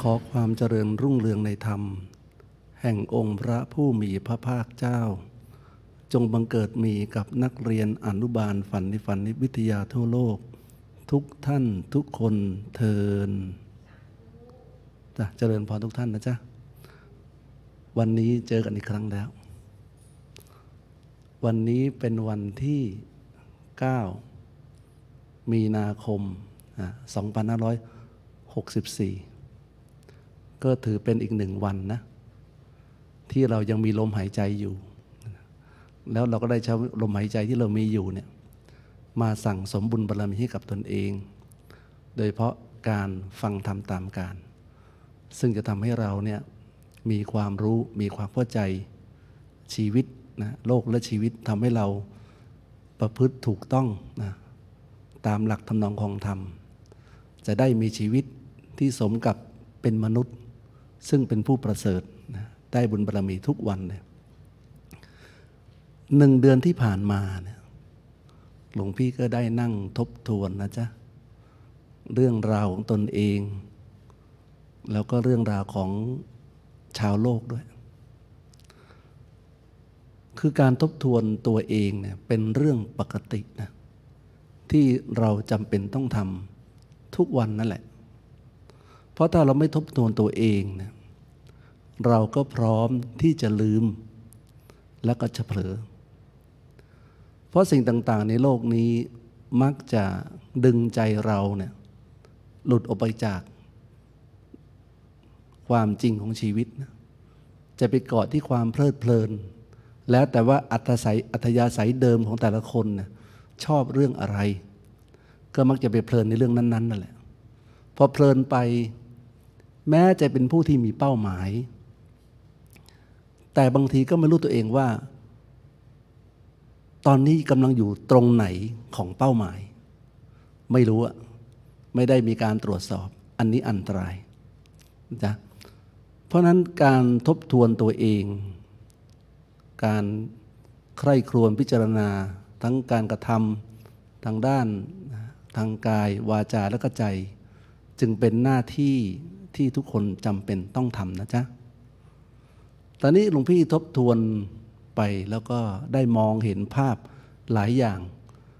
ขอความเจริญรุ่งเรืองในธรรม แห่งองค์พระผู้มีพระภาคเจ้า จงบังเกิดมีกับนักเรียนอนุบาลฝันนิฝันนิวิทยาทั่วโลกทุกท่าน ทุกคนเทินจ้ะเจริญพรทุกท่านนะจ๊ะ วันนี้เจอกันอีกครั้งแล้ว วันนี้เป็นวันที่ 9 มีนาคม2564ก็ถือเป็นอีกหนึ่งวันนะ ที่เรายังมีลมหายใจอยู่ แล้วเราก็ได้ใช้ลมหายใจที่เรามีอยู่เนี่ยมาสั่งสมบุญบารรมีให้กับตนเอง โดยเพราะการฟังธรรมตามการ ซึ่งจะทำให้เราเนี่ยมีความรู้มีความเข้าใจชีวิตนะ โลกและชีวิตทำให้เราประพฤติถูกต้องนะตามหลักทำนองของธรรม จะได้มีชีวิตที่สมกับเป็นมนุษย์ซึ่งเป็นผู้ประเสริฐได้บุญบารรมีทุกวันเนี่ยหนึ่งเดือนที่ผ่านมาเนี่ยหลวงพี่ก็ได้นั่งทบทวนนะจ๊ะเรื่องราวของตนเอง แล้วก็เรื่องราวของชาวโลกด้วย คือการทบทวนตัวเองเนี่ยเป็นเรื่องปกตินะที่เราจำเป็นต้องทำทุกวันนั่นแหละ เพราะถ้าเราไม่ทบทวนตัวเองเนี่ยเราก็พร้อมที่จะลืม และก็จะเผลอ เพราะสิ่งต่างๆ ในโลกนี้มักจะดึงใจเราเนี่ยหลุดออกไปจาก ความจริงของชีวิตนะจะไปเกาะที่ความเพลิดเพลิน แล้วแต่ว่าอัธยาอัธยาศัยเดิมของแต่ละคนนะชอบเรื่องอะไร ก็มักจะไปเพลินในเรื่องนั้นๆนั่นแหละ พอเพลินไป แม้จะเป็นผู้ที่มีเป้าหมายแต่บางทีก็ไม่รู้ตัวเองว่า ตอนนี้กำลังอยู่ตรงไหนของเป้าหมาย ไม่รู้อะไม่ได้มีการตรวจสอบอันนี้อันตรายจ้ะเพราะนั้นการทบทวนตัวเอง การใคร่ครวญพิจารณา ทั้งการกระทำทางด้านทางกายวาจาและก็ใจ จึงเป็นหน้าที่ที่ทุกคนจำเป็นต้องทำนะจ๊ะตอนนี้หลวงพี่ทบทวนไปแล้วก็ได้มองเห็นภาพหลายอย่าง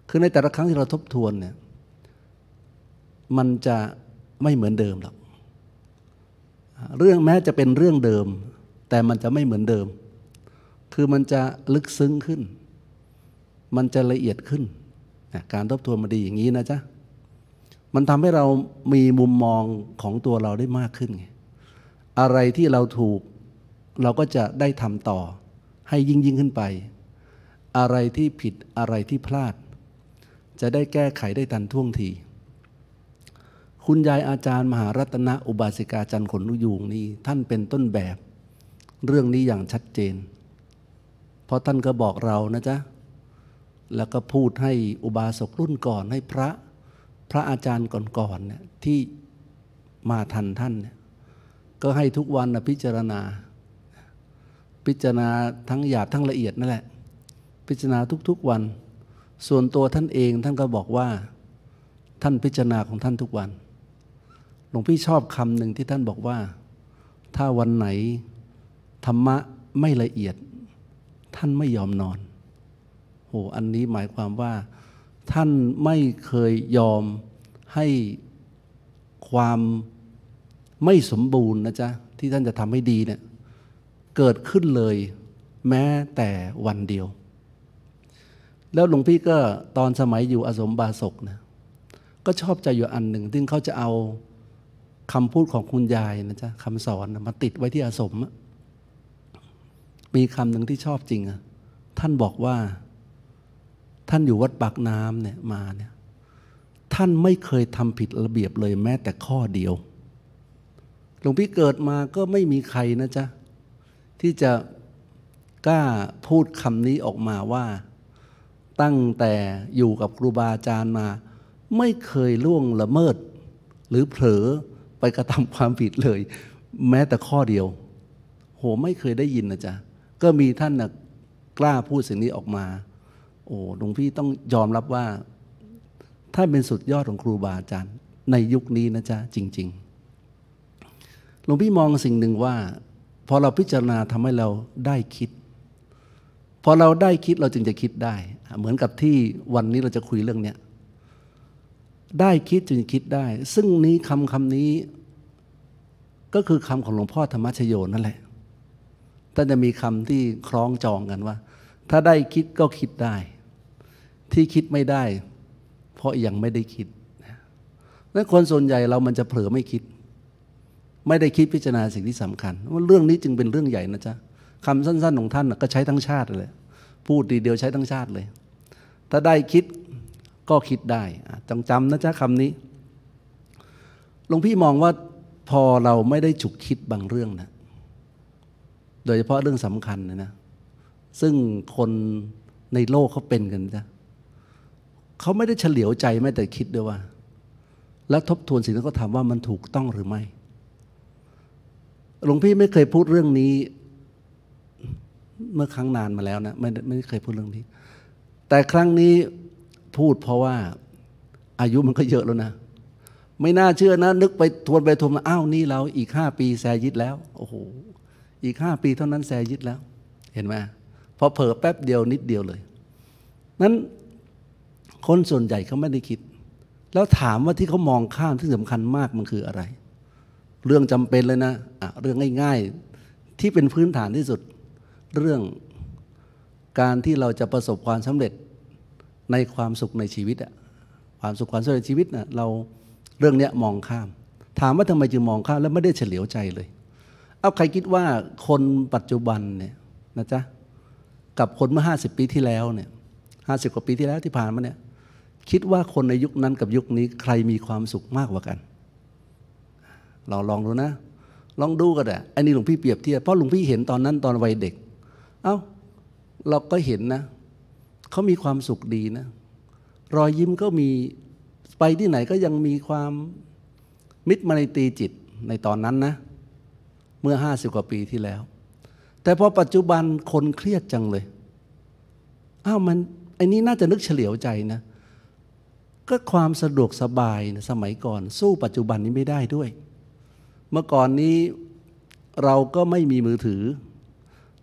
คือในแต่ละครั้งที่เราทบทวนเนี่ย มันจะไม่เหมือนเดิมหรอก เรื่องแม้จะเป็นเรื่องเดิม แต่มันจะไม่เหมือนเดิม คือมันจะลึกซึ้งขึ้น มันจะละเอียดขึ้น การทบทวนมาดีอย่างนี้นะจ๊ะ มันทำให้เรามีมุมมองของตัวเราได้มากขึ้นไงอะไรที่เราถูกเราก็จะได้ทำต่อให้ยิ่งยิ่งขึ้นไป อะไรที่ผิดอะไรที่พลาด จะได้แก้ไขได้ทันท่วงที คุณยายอาจารย์มหารัตนอุบาสิกาจันขนุยูงนี่ท่านเป็นต้นแบบเรื่องนี้อย่างชัดเจน เพราะท่านก็บอกเรานะจ๊ะ แล้วก็พูดให้อุบาสกรุ่นก่อนให้พระพระอาจารย์ก่อนๆเนี่ยที่มาทันท่านเนี่ยก็ให้ทุกวันพิจารณาพิจารณาทั้งหยาบทั้งละเอียดนั่นแหละพิจารณาทุกๆวัน ส่วนตัวท่านเอง ท่านก็บอกว่า ท่านพิจารณาของท่านทุกวันหลวงพี่ชอบคำหนึ่งที่ท่านบอกว่า ถ้าวันไหนธรรมะไม่ละเอียด ท่านไม่ยอมนอนโอ้อันนี้หมายความว่า ท่านไม่เคยยอมให้ความไม่สมบูรณ์นะจ๊ะที่ท่านจะทำให้ดีเนี่ยเกิดขึ้นเลยแม้แต่วันเดียว แล้วหลวงพี่ก็ตอนสมัยอยู่อสมบาศกนะ ก็ชอบใจอยู่อันหนึ่งที่เขาจะเอาคำพูดของคุณยายนะจ๊ะคำสอนมาติดไว้ที่อาสม มีคำหนึ่งที่ชอบจริงอะท่านบอกว่าท่านอยู่วัดปากน้ำเนี่ยมาเนี่ย ท่านไม่เคยทำผิดระเบียบเลยแม้แต่ข้อเดียว หลวงพี่เกิดมาก็ไม่มีใครนะจ๊ะที่จะกล้าพูดคำนี้ออกมาว่า ตั้งแต่อยู่กับครูบาอาจารย์มา ไม่เคยล่วงละเมิด หรือเผลอไปกระทำความผิดเลย แม้แต่ข้อเดียว โหไม่เคยได้ยินนะจ๊ะ ก็มีท่านนะกล้าพูดสิ่งนี้ออกมา โอ้หลวงพี่ต้องยอมรับว่าถ้าเป็นสุดยอดของครูบาอาจารย์ ในยุคนี้นะจ๊ะจริงๆหลวงพี่มองสิ่งหนึ่งว่าพอเราพิจารณาทำให้เราได้คิด พอเราได้คิดเราจึงจะคิดได้ เหมือนกับที่วันนี้เราจะคุยเรื่องเนี้ยได้คิดจึงคิดได้ ซึ่งนี้คำคำนี้ก็คือคำของหลวงพ่อธรรมชโยนั่นแหละ ท่านจะมีคำที่คล้องจองกันว่า ถ้าได้คิดก็คิดได้ ที่คิดไม่ได้ เพราะยังไม่ได้คิดนั้นคนส่วนใหญ่เรามันจะเผลอไม่คิดไม่ได้คิดพิจารณาสิ่งที่สำคัญ ว่าเรื่องนี้จึงเป็นเรื่องใหญ่นะจ๊ะคำสั้น ๆ ของท่านก็ใช้ทั้งชาติเลย พูดดีเดียวใช้ทั้งชาติเลย ถ้าได้คิดก็คิดได้จงจำนะจ๊ะคำนี้หลวงพี่มองว่าพอเราไม่ได้ฉุกคิดบางเรื่องนะโดยเฉพาะเรื่องสำคัญนะนะซึ่งคนในโลกเขาเป็นกันจ๊ะเขาไม่ได้เฉลียวใจแม้แต่คิดด้วยว่า แล้วทบทวนสิ่งที่เขาทำว่ามันถูกต้องหรือไม่หลวงพี่ไม่เคยพูดเรื่องนี้ เมื่อครั้งนานมาแล้วนะ ไม่ไม่เคยพูดเรื่องนี้ แต่ครั้งนี้พูดเพราะว่าอายุมันก็เยอะแล้วนะ ไม่น่าเชื่อนะ นึกไปทวนไปทวนอ้าวนี่เราอีกห้าปีแซยิดแล้ว โอ้โหอีกห้าปีเท่านั้นแซยิดแล้ว เห็นไหมพอเผลอแป๊บเดียวนิดเดียวเลยนั้นคนส่วนใหญ่เขาไม่ได้คิด แล้วถามว่าที่เขามองข้ามที่สำคัญมากมันคืออะไรเรื่องจำเป็นเลยนะะเรื่องง่ายๆที่เป็นพื้นฐานที่สุด เรื่องการที่เราจะประสบความสำเร็จในความสุขในชีวิตอะความสุขความสำเร็จชีวิตนะเราเรื่องเนี้ยมองข้าม ถามว่าทำไมจึงมองข้ามแล้วไม่ได้เฉลียวใจเลย เอาใครคิดว่าคนปัจจุบันเนี่ยนะจ๊ะกับคนเมื่อ50 ปีที่แล้วเนี่ยห้าสิบกว่าปีที่แล้วที่ผ่านมาเนี่ยคิดว่าคนในยุคนั้นกับยุคนี้ใครมีความสุขมากกว่ากันเราลองดูนะ ลองดูก็ได้อันนี้หลวงพี่เปรียบเทียบ เพราะหลวงพี่เห็นตอนนั้นตอนวัยเด็ก เอา้า เราก็เห็นนะ เขามีความสุขดีนะ รอยยิ้มก็มี ไปที่ไหนก็ยังมีความมิตรมาในตีจิตในตอนนั้นนะ เมื่อห้าสิบกว่าปีที่แล้ว แต่พอปัจจุบันคนเครียดจังเลยอ้าวมันไอ้นี้น่าจะนึกเฉลียวใจนะ ก็ความสะดวกสบายนะสมัยก่อน สู้ปัจจุบันนี้ไม่ได้ด้วยเมื่อก่อนนี้เราก็ไม่มีมือถือ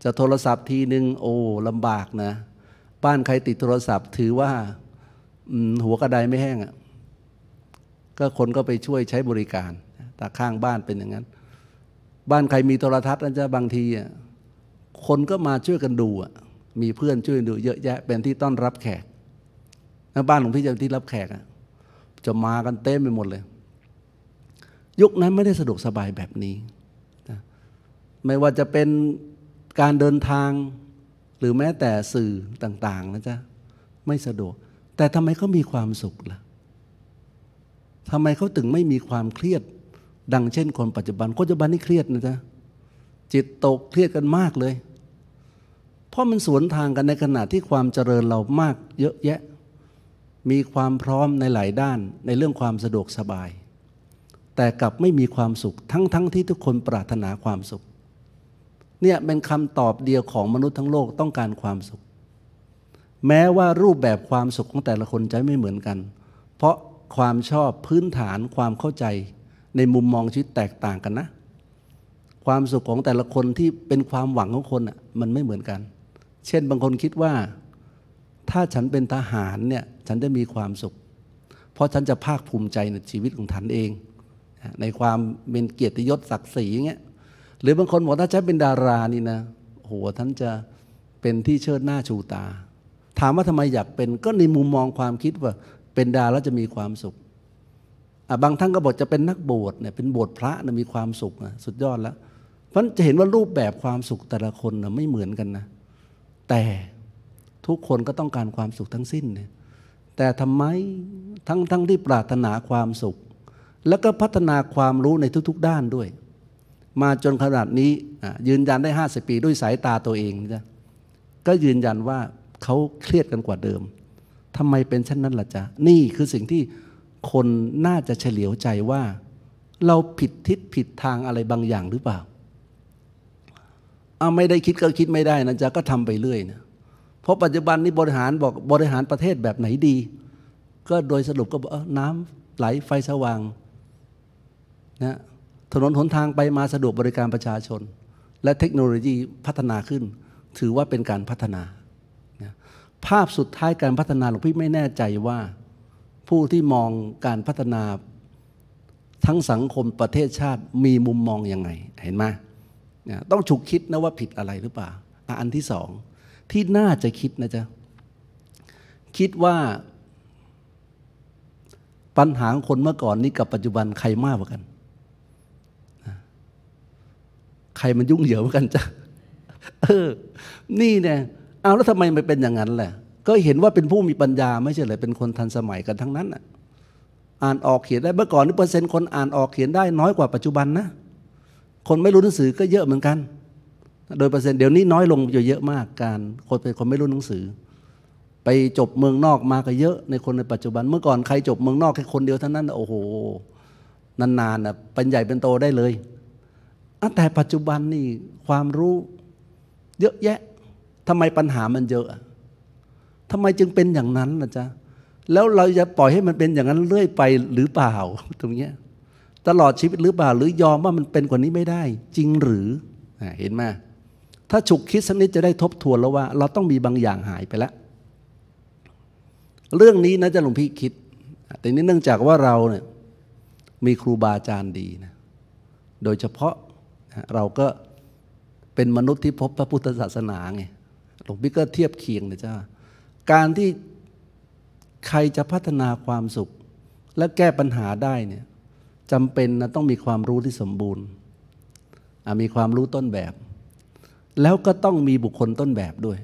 จะโทรศัพท์ทีหนึ่งโอ้ลำบากนะ บ้านใครติดโทรศัพท์ ถือว่าหัวกระไดไม่แห้งอะ่ะก็คนก็ไปช่วยใช้บริการตาข้างบ้านเป็นอย่างนั้น บ้านใครมีโทรทัศน์นั่นจะบางทีอ่ะคนก็มาช่วยกันดูอ่ะมีเพื่อนช่วยดูเยอะแยะเป็นที่ต้อนรับแขกนบ้านหลวงพี่จะเป็นที่รับแขกอ่ะจะมากันเต็มไปหมดเลยยุคนั้นไม่ได้สะดวกสบายแบบนี้ ไม่ว่าจะเป็นการเดินทางหรือแม้แต่สื่อต่าง ๆ นะจ๊ะไม่สะดวก แต่ทำไมเขามีความสุขละ่ะทำไมเขาถึงไม่มีความเครียด ดังเช่นคนปัจจุบันคนปัจจุบันนี่เครียดนะจ๊ะจิตตกเครียดกันมากเลย เพราะมันสวนทางกันในขณะที่ความเจริญเรามากเยอะแยะ มีความพร้อมในหลายด้านในเรื่องความสะดวกสบายแต่กลับไม่มีความสุขทั้งๆทที่ทุกคนปรารถนาความสุข เนี่ยเป็นคำตอบเดียวของมนุษย์ทั้งโลกต้องการความสุข แม้ว่ารูปแบบความสุขของแต่ละคนจะไม่เหมือนกัน เพราะความชอบพื้นฐานความเข้าใจในมุมมองชีวิตแตกต่างกันนะ ความสุขของแต่ละคนที่เป็นความหวังของคนอ่ะมันไม่เหมือนกัน เช่นบางคนคิดว่า ถ้าฉันเป็นทหารเนี่ยฉันจะมีความสุข เพราะฉันจะภาคภูมิใจในชีวิตของฉันเองในความเป็นเกียรติยศศักดิ์ศรีเงี้ยหรือบางคนบอกถ้าฉันเป็นดารานี่นะโหท่านจะเป็นที่เชิดหน้าชูตา ถามว่าทำไมอยากเป็นก็ในมุมมองความคิดว่า เป็นดาราจะมีความสุข บางท่านก็บอกจะเป็นนักบวชเนี่ยเป็นบวชพระนะมีความสุขนะสุดยอดแล้ว เพราะจะเห็นว่ารูปแบบความสุขแต่ละคนนะไม่เหมือนกันนะ แต่ทุกคนก็ต้องการความสุขทั้งสิ้นเนี่ยแต่ทำไมทั้งทั้งที่ปรารถนาความสุขแล้วก็พัฒนาความรู้ในทุกๆด้านด้วย มาจนขนาดนี้ ยืนยันได้ 50 ปีด้วยสายตาตัวเองนะก็ยืนยันว่าเขาเครียดกันกว่าเดิมทำไมเป็นเช่นนั้นล่ะจ๊ะนี่คือสิ่งที่คนน่าจะเฉลียวใจว่า เราผิดทิศผิดทางอะไรบางอย่างหรือเปล่าเอาไม่ได้คิดก็คิดไม่ได้นะจ๊ะก็ทำไปเรื่อยนะเพราะปัจจุบันนี้บริหารบอกบริหารประเทศแบบไหนดี ก็โดยสรุปก็บอกน้ำไหลไฟสว่างนะถนนหนทางไปมาสะดวกบริการประชาชน และเทคโนโลยีพัฒนาขึ้น ถือว่าเป็นการพัฒนานะภาพสุดท้ายการพัฒนาหลวงพี่ไม่แน่ใจว่า ผู้ที่มองการพัฒนาทั้งสังคมประเทศชาติ มีมุมมองอยังไงเห็นไหมต้องฉุกคิดนะว่าผิดอะไรหรือเปล่า อันที่สองที่น่าจะคิดนะจ๊ะคิดว่าปัญหาคนเมื่อก่อนนี้กับปัจจุบันใครมากกว่ากันใครมันยุ่งเหยิงกันจ้ะเออ นี่เนี่ยเอาแล้วทำไมมันเป็นอย่างนั้นแหละ ก็เห็นว่าเป็นผู้มีปัญญา ไม่ใช่เลยเป็นคนทันสมัยกันทั้งนั้นอ่ะ อ่านออกเขียนได้เมื่อก่อนนี่เปอร์เซ็นต์คนอ่านออกเขียนได้น้อยกว่าปัจจุบันนะ คนไม่รู้หนังสือก็เยอะเหมือนกัน โดยเปอร์เซ็นต์เดี๋ยวนี้น้อยลงอยู่เยอะมากการ คนเป็นคนไม่รู้หนังสือ ไปจบเมืองนอกมาก็เยอะในคนในปัจจุบัน เมื่อก่อนใครจบเมืองนอกแค่คนเดียวเท่านั้นโอ้โห นานๆนะเป็นใหญ่เป็นโตได้เลยอแต่ปัจจุบันนี่ ความรู้เยอะแยะทำไมปัญหามันเยอะทำไมจึงเป็นอย่างนั้นนะจ๊ะแล้วเราจะปล่อยให้มันเป็นอย่างนั้นเรื่อยไปหรือเปล่าตรงเนี้ยตลอดชีวิตหรือเปล่าหรือยอมว่ามันเป็นกว่านี้ไม่ได้ จริงหรือเห็นไหมถ้าฉุกคิดสักนิดจะได้ทบทวนแล้วว่า เราต้องมีบางอย่างหายไปแล้วเรื่องนี้นะจะหลวงพี่คิด แต่นี้เนื่องจากว่าเราเนี่ยมีครูบาอาจารย์ดีนะโดยเฉพาะเราก็เป็นมนุษย์ที่พบพระพุทธศาสนาไง หลวงพี่ก็เทียบเคียงนะจ้าการที่ใครจะพัฒนาความสุข และแก้ปัญหาได้เนี่ยจำเป็นนะต้องมีความรู้ที่สมบูรณ์ มีความรู้ต้นแบบ แล้วก็ต้องมีบุคคลต้นแบบด้วย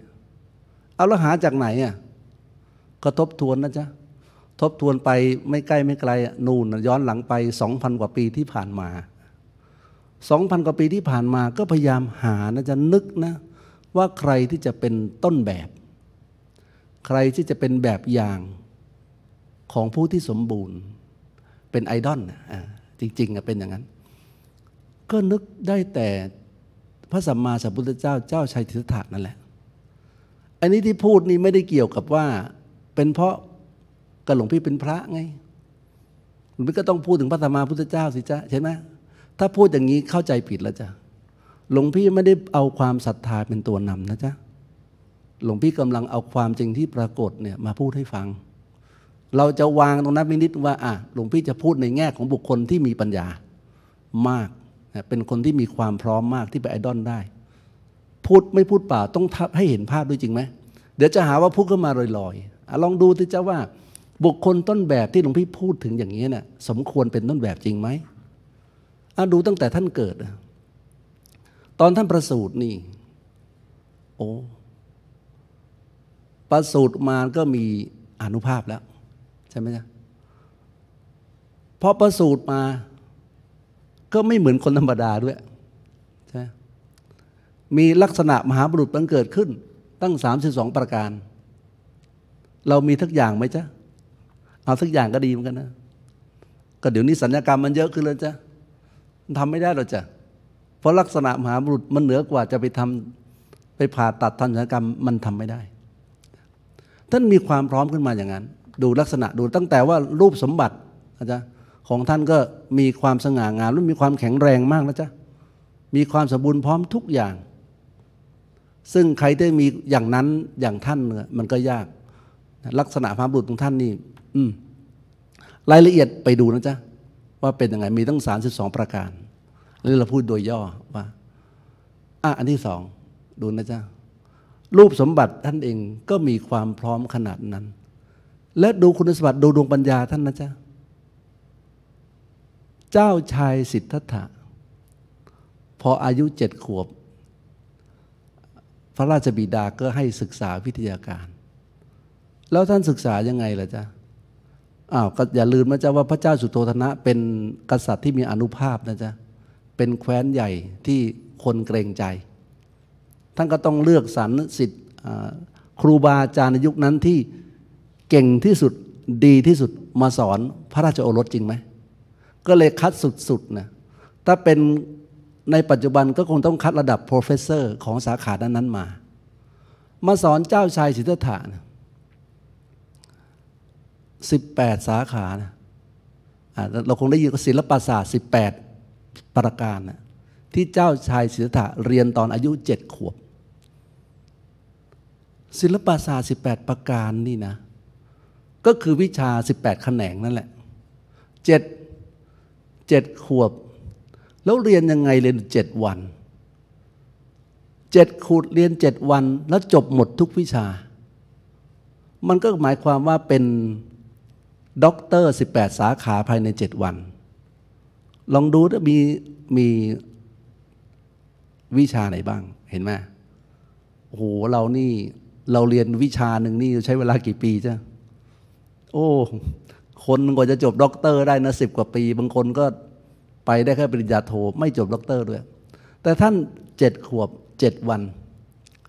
เอาแล้วหาจากไหนอ่ะ ก็ทบทวนนะจ๊ะทบทวนไปไม่ใกล้ไม่ไกล นู่นย้อนหลังไปสองพันกว่าปีที่ผ่านมา2,000กว่าปีที่ผ่านมาก็พยายามหานะจะนึกนะว่าใครที่จะเป็นต้นแบบ ใครที่จะเป็นแบบอย่างของผู้ที่สมบูรณ์ เป็นไอดอลจริงๆ เป็นอย่างนั้น ก็นึกได้แต่พระสัมมาสัมพุทธเจ้าเจ้าชัยทิฏฐะนั่นแหละอันนี้ที่พูดนี่ไม่ได้เกี่ยวกับว่าเป็นเพราะกระหลงพี่เป็นพระไงมันก็ต้องพูดถึงพระสัมมาพุทธเจ้าสิจ้ะใช่ไหมถ้าพูดอย่างนี้เข้าใจผิดแล้วจ้ะ หลวงพี่ไม่ได้เอาความศรัทธาเป็นตัวนำนะจ๊ะ หลวงพี่กำลังเอาความจริงที่ปรากฏเนี่ยมาพูดให้ฟัง เราจะวางตรงนั้นนิดว่าอ่ะหลวงพี่จะพูดในแง่ของบุคคลที่มีปัญญามาก เป็นคนที่มีความพร้อมมากที่ไปไอดอลได้ พูดไม่พูดป่าต้องทให้เห็นภาพด้วยจริงไหม เดี๋ยวจะหาว่าพูดขึ้นมาลอยๆลองดูที่จะว่าบุคคลต้นแบบที่หลวงพี่พูดถึงอย่างนี้เนี่ยสมควรเป็นต้นแบบจริงไหมเอาดูตั้งแต่ท่านเกิด ตอนท่านประสูตินี่โอ้ประสูติมาก็มีอนุภาพแล้ว ใช่ไหมจ๊ะเพราะประสูติมา ก็ไม่เหมือนคนธรรมดาด้วยใช่มีลักษณะมหาบุรุษบังเกิดขึ้น ตั้ง32ประการ เรามีทักอย่างไหมจ๊ะเอาทักอย่างก็ดีเหมือนกันนะ ก็เดี๋ยวนี้สัญญกรรมมันเยอะขึ้นแล้วจ๊ะทำไม่ได้หรอกจ้ะเพราะลักษณะมหาบุรุษมันเหนือกว่าจะไปทำไปผ่าตัดทำศัลยกรรมมันทำไม่ได้ ท่านมีความพร้อมขึ้นมาอย่างนั้น ดูลักษณะดูตั้งแต่ว่ารูปสมบัตินะจ๊ะของท่านก็มีความสง่างามและมีความแข็งแรงมากนะจ๊ะ มีความสมบูรณ์พร้อมทุกอย่าง ซึ่งใครได้มีอย่างนั้นอย่างท่านเนี่ยมันก็ยาก ลักษณะพระบุตรของท่านนี่อืมรายละเอียดไปดูนะจ๊ะว่าเป็นยังไง มีตั้ง32ประการหรือเราพูดโดยย่อว่าอ่ะอันที่สองดูนะจ๊ะรูปสมบัติท่านเองก็มีความพร้อมขนาดนั้น และดูคุณสมบัติ ดูดวงปัญญาท่านนะจ๊ะเจ้าชายสิทธัตถะพออายุเจ็ดขวบ พระราชบิดาก็ให้ศึกษาวิทยาการ แล้วท่านศึกษายังไงล่ะจ๊ะอ้าวก็อย่าลืมนะจ๊ะว่าพระเจ้าสุโธธนะ เป็นกษัตริย์ที่มีอนุภาพนะจ๊ะเป็นแคว้นใหญ่ที่คนเกรงใจท่านก็ต้องเลือกสรรสิทธิ์ ครูบาอาจารย์ในยุคนั้นที่เก่งที่สุดดีที่สุดมาสอนพระราชโอรสจริงไหมก็เลยคัดสุดๆนะถ้าเป็นในปัจจุบันก็คงต้องคัดระดับโปรเฟสเซอร์ ของสาขาด้านนั้นมา มาสอนเจ้าชายสิทธัตถะนะสิบแปดสาขานะเราคงได้ยินศิลปศาสตร์สิบแปดประการนะที่เจ้าชายศิลธะเรียนตอนอายุเจ็ดขวบ ศิลปศาสตร์สิบแปดประการนี่นะก็คือวิชาสิบแปดแขนงนั่นแหละเเจจ็ด็ดขวบ แล้วเรียนยังไงเรียนเจ็ดวันเจ็ดขูดเรียนเจ็ดวัน แล้วจบหมดทุกวิชา มันก็หมายความว่าเป็นด็อกเตอร์ 18 สาขาภายใน 7 วัน ลองดูว่ามีมีวิชาไหนบ้าง เห็นไหม โอ้โห เรานี่ เราเรียนวิชาหนึ่งนี่ใช้เวลากี่ปีจ้ะโอ้ คนกว่าจะจบ ด็อกเตอร์ได้นะสิบกว่าปี บางคนก็ไปได้แค่ปริญญาโท ไม่จบ ด็อกเตอร์ด้วย แต่ท่านเจ็ดขวบเจ็ดวัน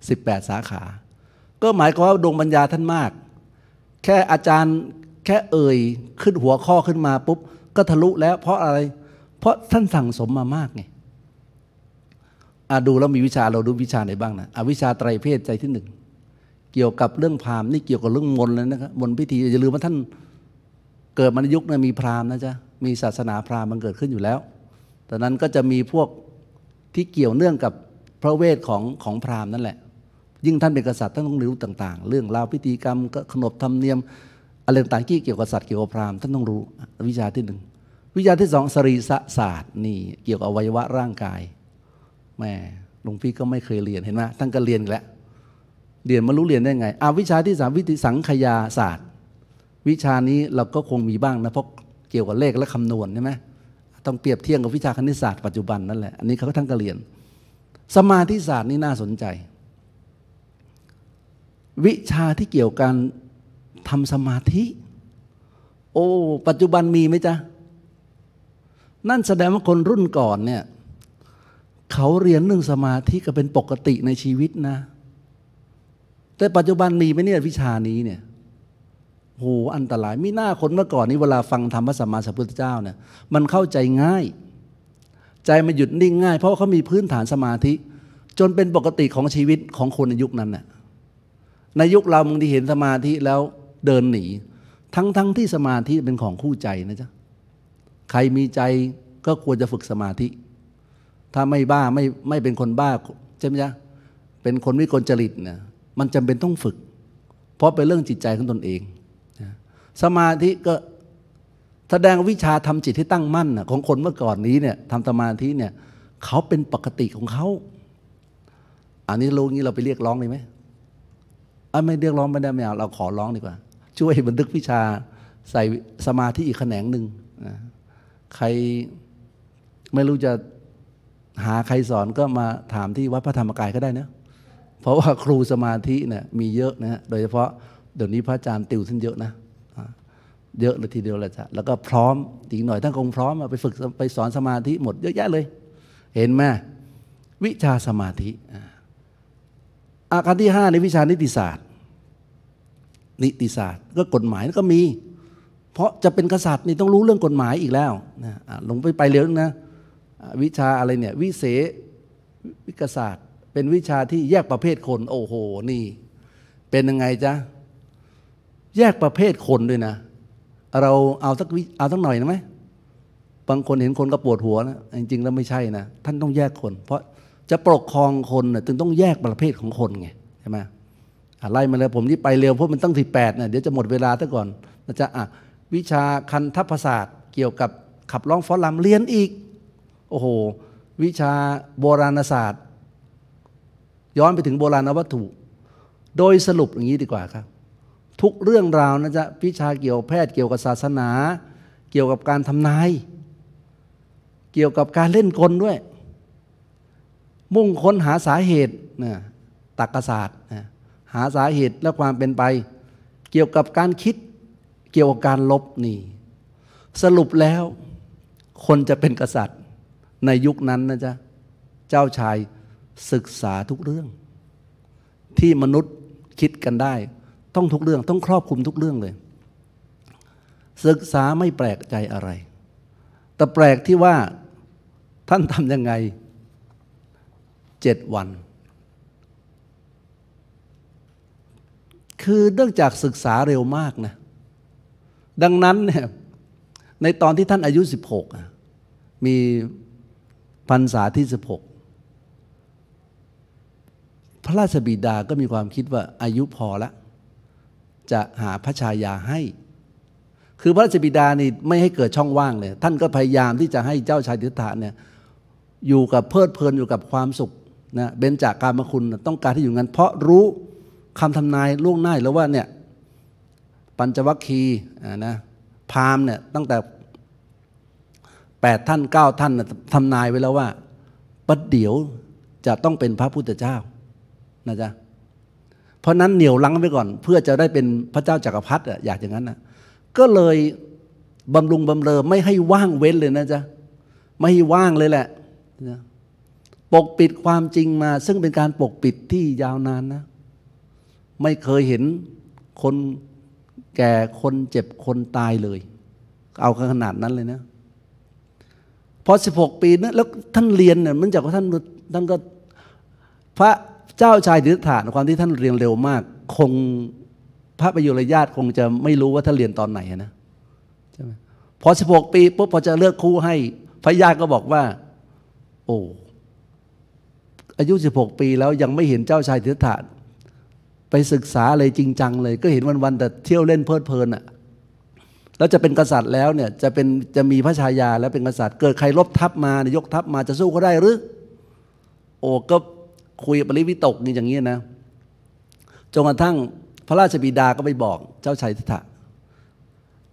สิบแปดสาขา ก็หมายความว่าดวงปัญญาท่านมาก แค่อาจารย์แค่เอ่ย ขึ้นหัวข้อขึ้นมาปุ๊บก็ทะลุแล้ว เพราะอะไร เพราะท่านสั่งสมมามากไงอาดูแล้วมีวิชาเราดูวิชาไหนบ้างนะอวิชาไตรเพศใจที่หนึ่งเกี่ยวกับเรื่องพราหมณ์นี่เกี่ยวกับเรื่องมนต์เลยนะครับมนพิธีอย่าลืมว่าท่านเกิดมนยุคนะมีพราหมณ์นะจ๊ะมีศาสนาพราหมณ์มันเกิดขึ้นอยู่แล้วตอนนั้นก็จะมีพวกที่เกี่ยวเนื่องกับพระเวทของของพราหมณ์นั่นแหละยิ่งท่านเป็นกษัตริย์ ท่านต้องรู้ต่าง ๆ เรื่อง ราวพิธีกรรมขนบธรรมเนียมอะไรต่างๆที่เกี่ยวกับสัตว์เกี่ยวกับพรามท่านต้องรู้ วิชาที่หนึ่งวิชาที่สองสรีสศาสตร์ นี่เกี่ยวกับอวัยวะร่างกายแม่หลวงพี่ก็ไม่เคยเรียนเห็นไหมท่านก็เรียนแล้วเรียนมารู้เรียนได้ไงอาวิชาที่สามวิธีสังขยาศาสตร์ วิชานี้เราก็คงมีบ้าง นะเพราะเกี่ยวกับเลขและคำนวณใช่ไหมต้องเปรียบเทียบกับวิชาคณิตศาสตร์ปัจจุบันนั่นแหละอันนี้เขาก็ท่านก็เรียน สมาธิศาสตร์นี่น่าสนใจ วิชาที่เกี่ยวกันทำสมาธิ โอ้ปัจจุบันมีไหมจ๊ะนั่นแสดงว่าคนรุ่นก่อนเนี่ย เขาเรียนเรื่องสมาธิก็เป็นปกติในชีวิตนะ แต่ปัจจุบันมีไหมเนี่ยวิชานี้เนี่ยโหอันตราย มีหน้าคนเมื่อก่อนนี้เวลาฟังธรรมพระสัมมาสัพพุทธเจ้าเนี่ยมันเข้าใจง่าย ใจมันหยุดนิ่งง่ายเพราะาเขามีพื้นฐานสมาธิ จนเป็นปกติของชีวิตของคนในยุคนั้นน่ยในยุคเรามึงที่เห็นสมาธิแล้วเดินหนีทั้งทั้งที่สมาธิเป็นของคู่ใจนะจ๊ะใครมีใจก็ควรจะฝึกสมาธิ ถ้าไม่บ้าไม่ไม่เป็นคนบ้าใช่ไหมจ๊ะเป็นคนวิกลจริตนะมันจำเป็นต้องฝึก เพราะเป็นเรื่องจิตใจของตนเองสมาธิก็แสดงวิชาทำจิตที่ตั้งมั่นนะของคนเมื่อก่อนนี้เนี่ยทำสมาธิเนี่ยเขาเป็นปกติของเขา อันนี้รูกนี้เราไปเรียกร้องเลยไหมไม่เรียกร้องไม่ได้ไม่เอาเราขอร้องดีกว่าช่วยบันทึกวิชาใส่สมาธิอีกแขนงหนึ่งใครไม่รู้จะหาใครสอนก็มาถามที่วัดพระธรรมกายก็ได้นะเพราะว่าครูสมาธิเนะี่ยมีเยอะนะโดยเฉพาะเดี๋ยวนี้พระอาจารย์ติวท่านเยอะนะเยอะเลยทีเดียวแหละจ้ะแล้วก็พร้อมอีกหน่อยท่านคงพร้อมไปฝึกไปสอนสมาธิหมดเยอะแยะเลย เห็นไหมวิชาสมาธิอาการที่ห้าในวิชานิติศาสตร์นิติศาสตร์ก็กฎหมายก็มี เพราะจะเป็นกษัตริย์นี่ต้องรู้เรื่องกฎหมายอีกแล้วนะลงไปไปเร็วนะ วิชาอะไรเนี่ยวิเศษวิกศาสตร์ เป็นวิชาที่แยกประเภทคน โอ้โหนี่ เป็นยังไงจ๊ะ แยกประเภทคนด้วยนะ เราเอาสักวิเอาสักหน่อยนะไหมบางคนเห็นคนก็ปวดหัวนะจริงๆแล้วไม่ใช่นะท่านต้องแยกคน เพราะจะปกครองคนน่ยจึงต้องแยกประเภทของคนไงใช่ไหมไล่มาเลยผมนี่ไปเร็วเพราะมันตั้งสิบแปดเนี่ยเดี๋ยวจะหมดเวลาซะก่อนนะจ๊ะอ่ะวิชาคันทัพศาสตร์เกี่ยวกับขับร้องฟ้อนรำเรียนอีก โอ้โหวิชาโบราณศาสตร์ ย้อนไปถึงโบราณวัตถุ โดยสรุปอย่างนี้ดีกว่าครับ ทุกเรื่องราวนะจ๊ะวิชาเกี่ยวแพทย์เกี่ยวกับศาสนา เกี่ยวกับการทำนาย เกี่ยวกับการเล่นกลด้วยมุ่งค้นหาสาเหตุนะตักศาสตร์นะหาสาเหตุและความเป็นไป เกี่ยวกับการคิดเกี่ยวกับการลบนี่สรุปแล้วคนจะเป็นกษัตริย์ในยุคนั้นนะจ๊ะเจ้าชายศึกษาทุกเรื่อง ที่มนุษย์คิดกันได้ต้องทุกเรื่องต้องครอบคลุมทุกเรื่องเลย ศึกษาไม่แปลกใจอะไร แต่แปลกที่ว่าท่านทำยังไงเจ็ดวันคือเนื่องจากศึกษาเร็วมากนะดังนั้นเนี่ยในตอนที่ท่านอายุ 16 มีพรรษาที่ 16 พระราชบิดาก็มีความคิดว่าอายุพอละจะหาพระชายาให้ คือพระราชบิดานี่ไม่ให้เกิดช่องว่างเลยท่านก็พยายามที่จะให้เจ้าชายทิฏฐะเนี่ยอยู่กับเพลิดเพลินอยู่กับความสุขนะเบญจากการมคุณต้องการที่อยู่งั้นเพราะรู้คำทำนายล่วงหน้าแล้วว่าเนี่ยปัญจวัคคีนะพามเนี่ยตั้งแต่แปดท่านเก้าท่านทำนายไว้แล้วว่าปัดเดี๋ยวจะต้องเป็นพระพุทธเจ้านะจ๊ะเพราะนั้นเหนียวลังไว้ก่อนเพื่อจะได้เป็นพระเจ้าจากักรพรรดิอยากอย่างนั้นนะก็เลยบำรุงบำเรอไม่ให้ว่างเว้นเลยนะจ๊ะไม่ให้ว่างเลยแหละปกปิดความจริงมา ซึ่งเป็นการปกปิดที่ยาวนานนะไม่เคยเห็นคนแก่คนเจ็บคนตายเลย เอาขนาดนั้นเลยนะพอสิบหกปีนะแล้วท่านเรียนเนี่ยมันจากว่าท่านท่านก็พระเจ้าชายดิษฐานความที่ท่านเรียนเร็วมาก คงพระประยุรญาติคงจะไม่รู้ว่าท่านเรียนตอนไหนนะใช่ไหมพอสิบหกปีปุ๊บพอจะเลือกคู่ให้พระญาติก็บอกว่า โอ้อายุ16 ปีแล้วยังไม่เห็นเจ้าชายทิฏฐานไปศึกษาอะไรจริงจังเลย ก็เห็นวันๆแต่เที่ยวเล่นเพลิดเพลินอะ่ะ แล้วจะเป็นกษัตริย์แล้วเนี่ย จะเป็นจะมีพระชายาแล้วเป็นกษัตริย์ เกิดใครลบทัพมายกทัพมาจะสู้ก็ได้หรือ โอ้ก็คุยปริวิตกนี่อย่างนี้นะ จนกระทั่งพระราชบิดาก็ไปบอก เจ้าชายสิทธะ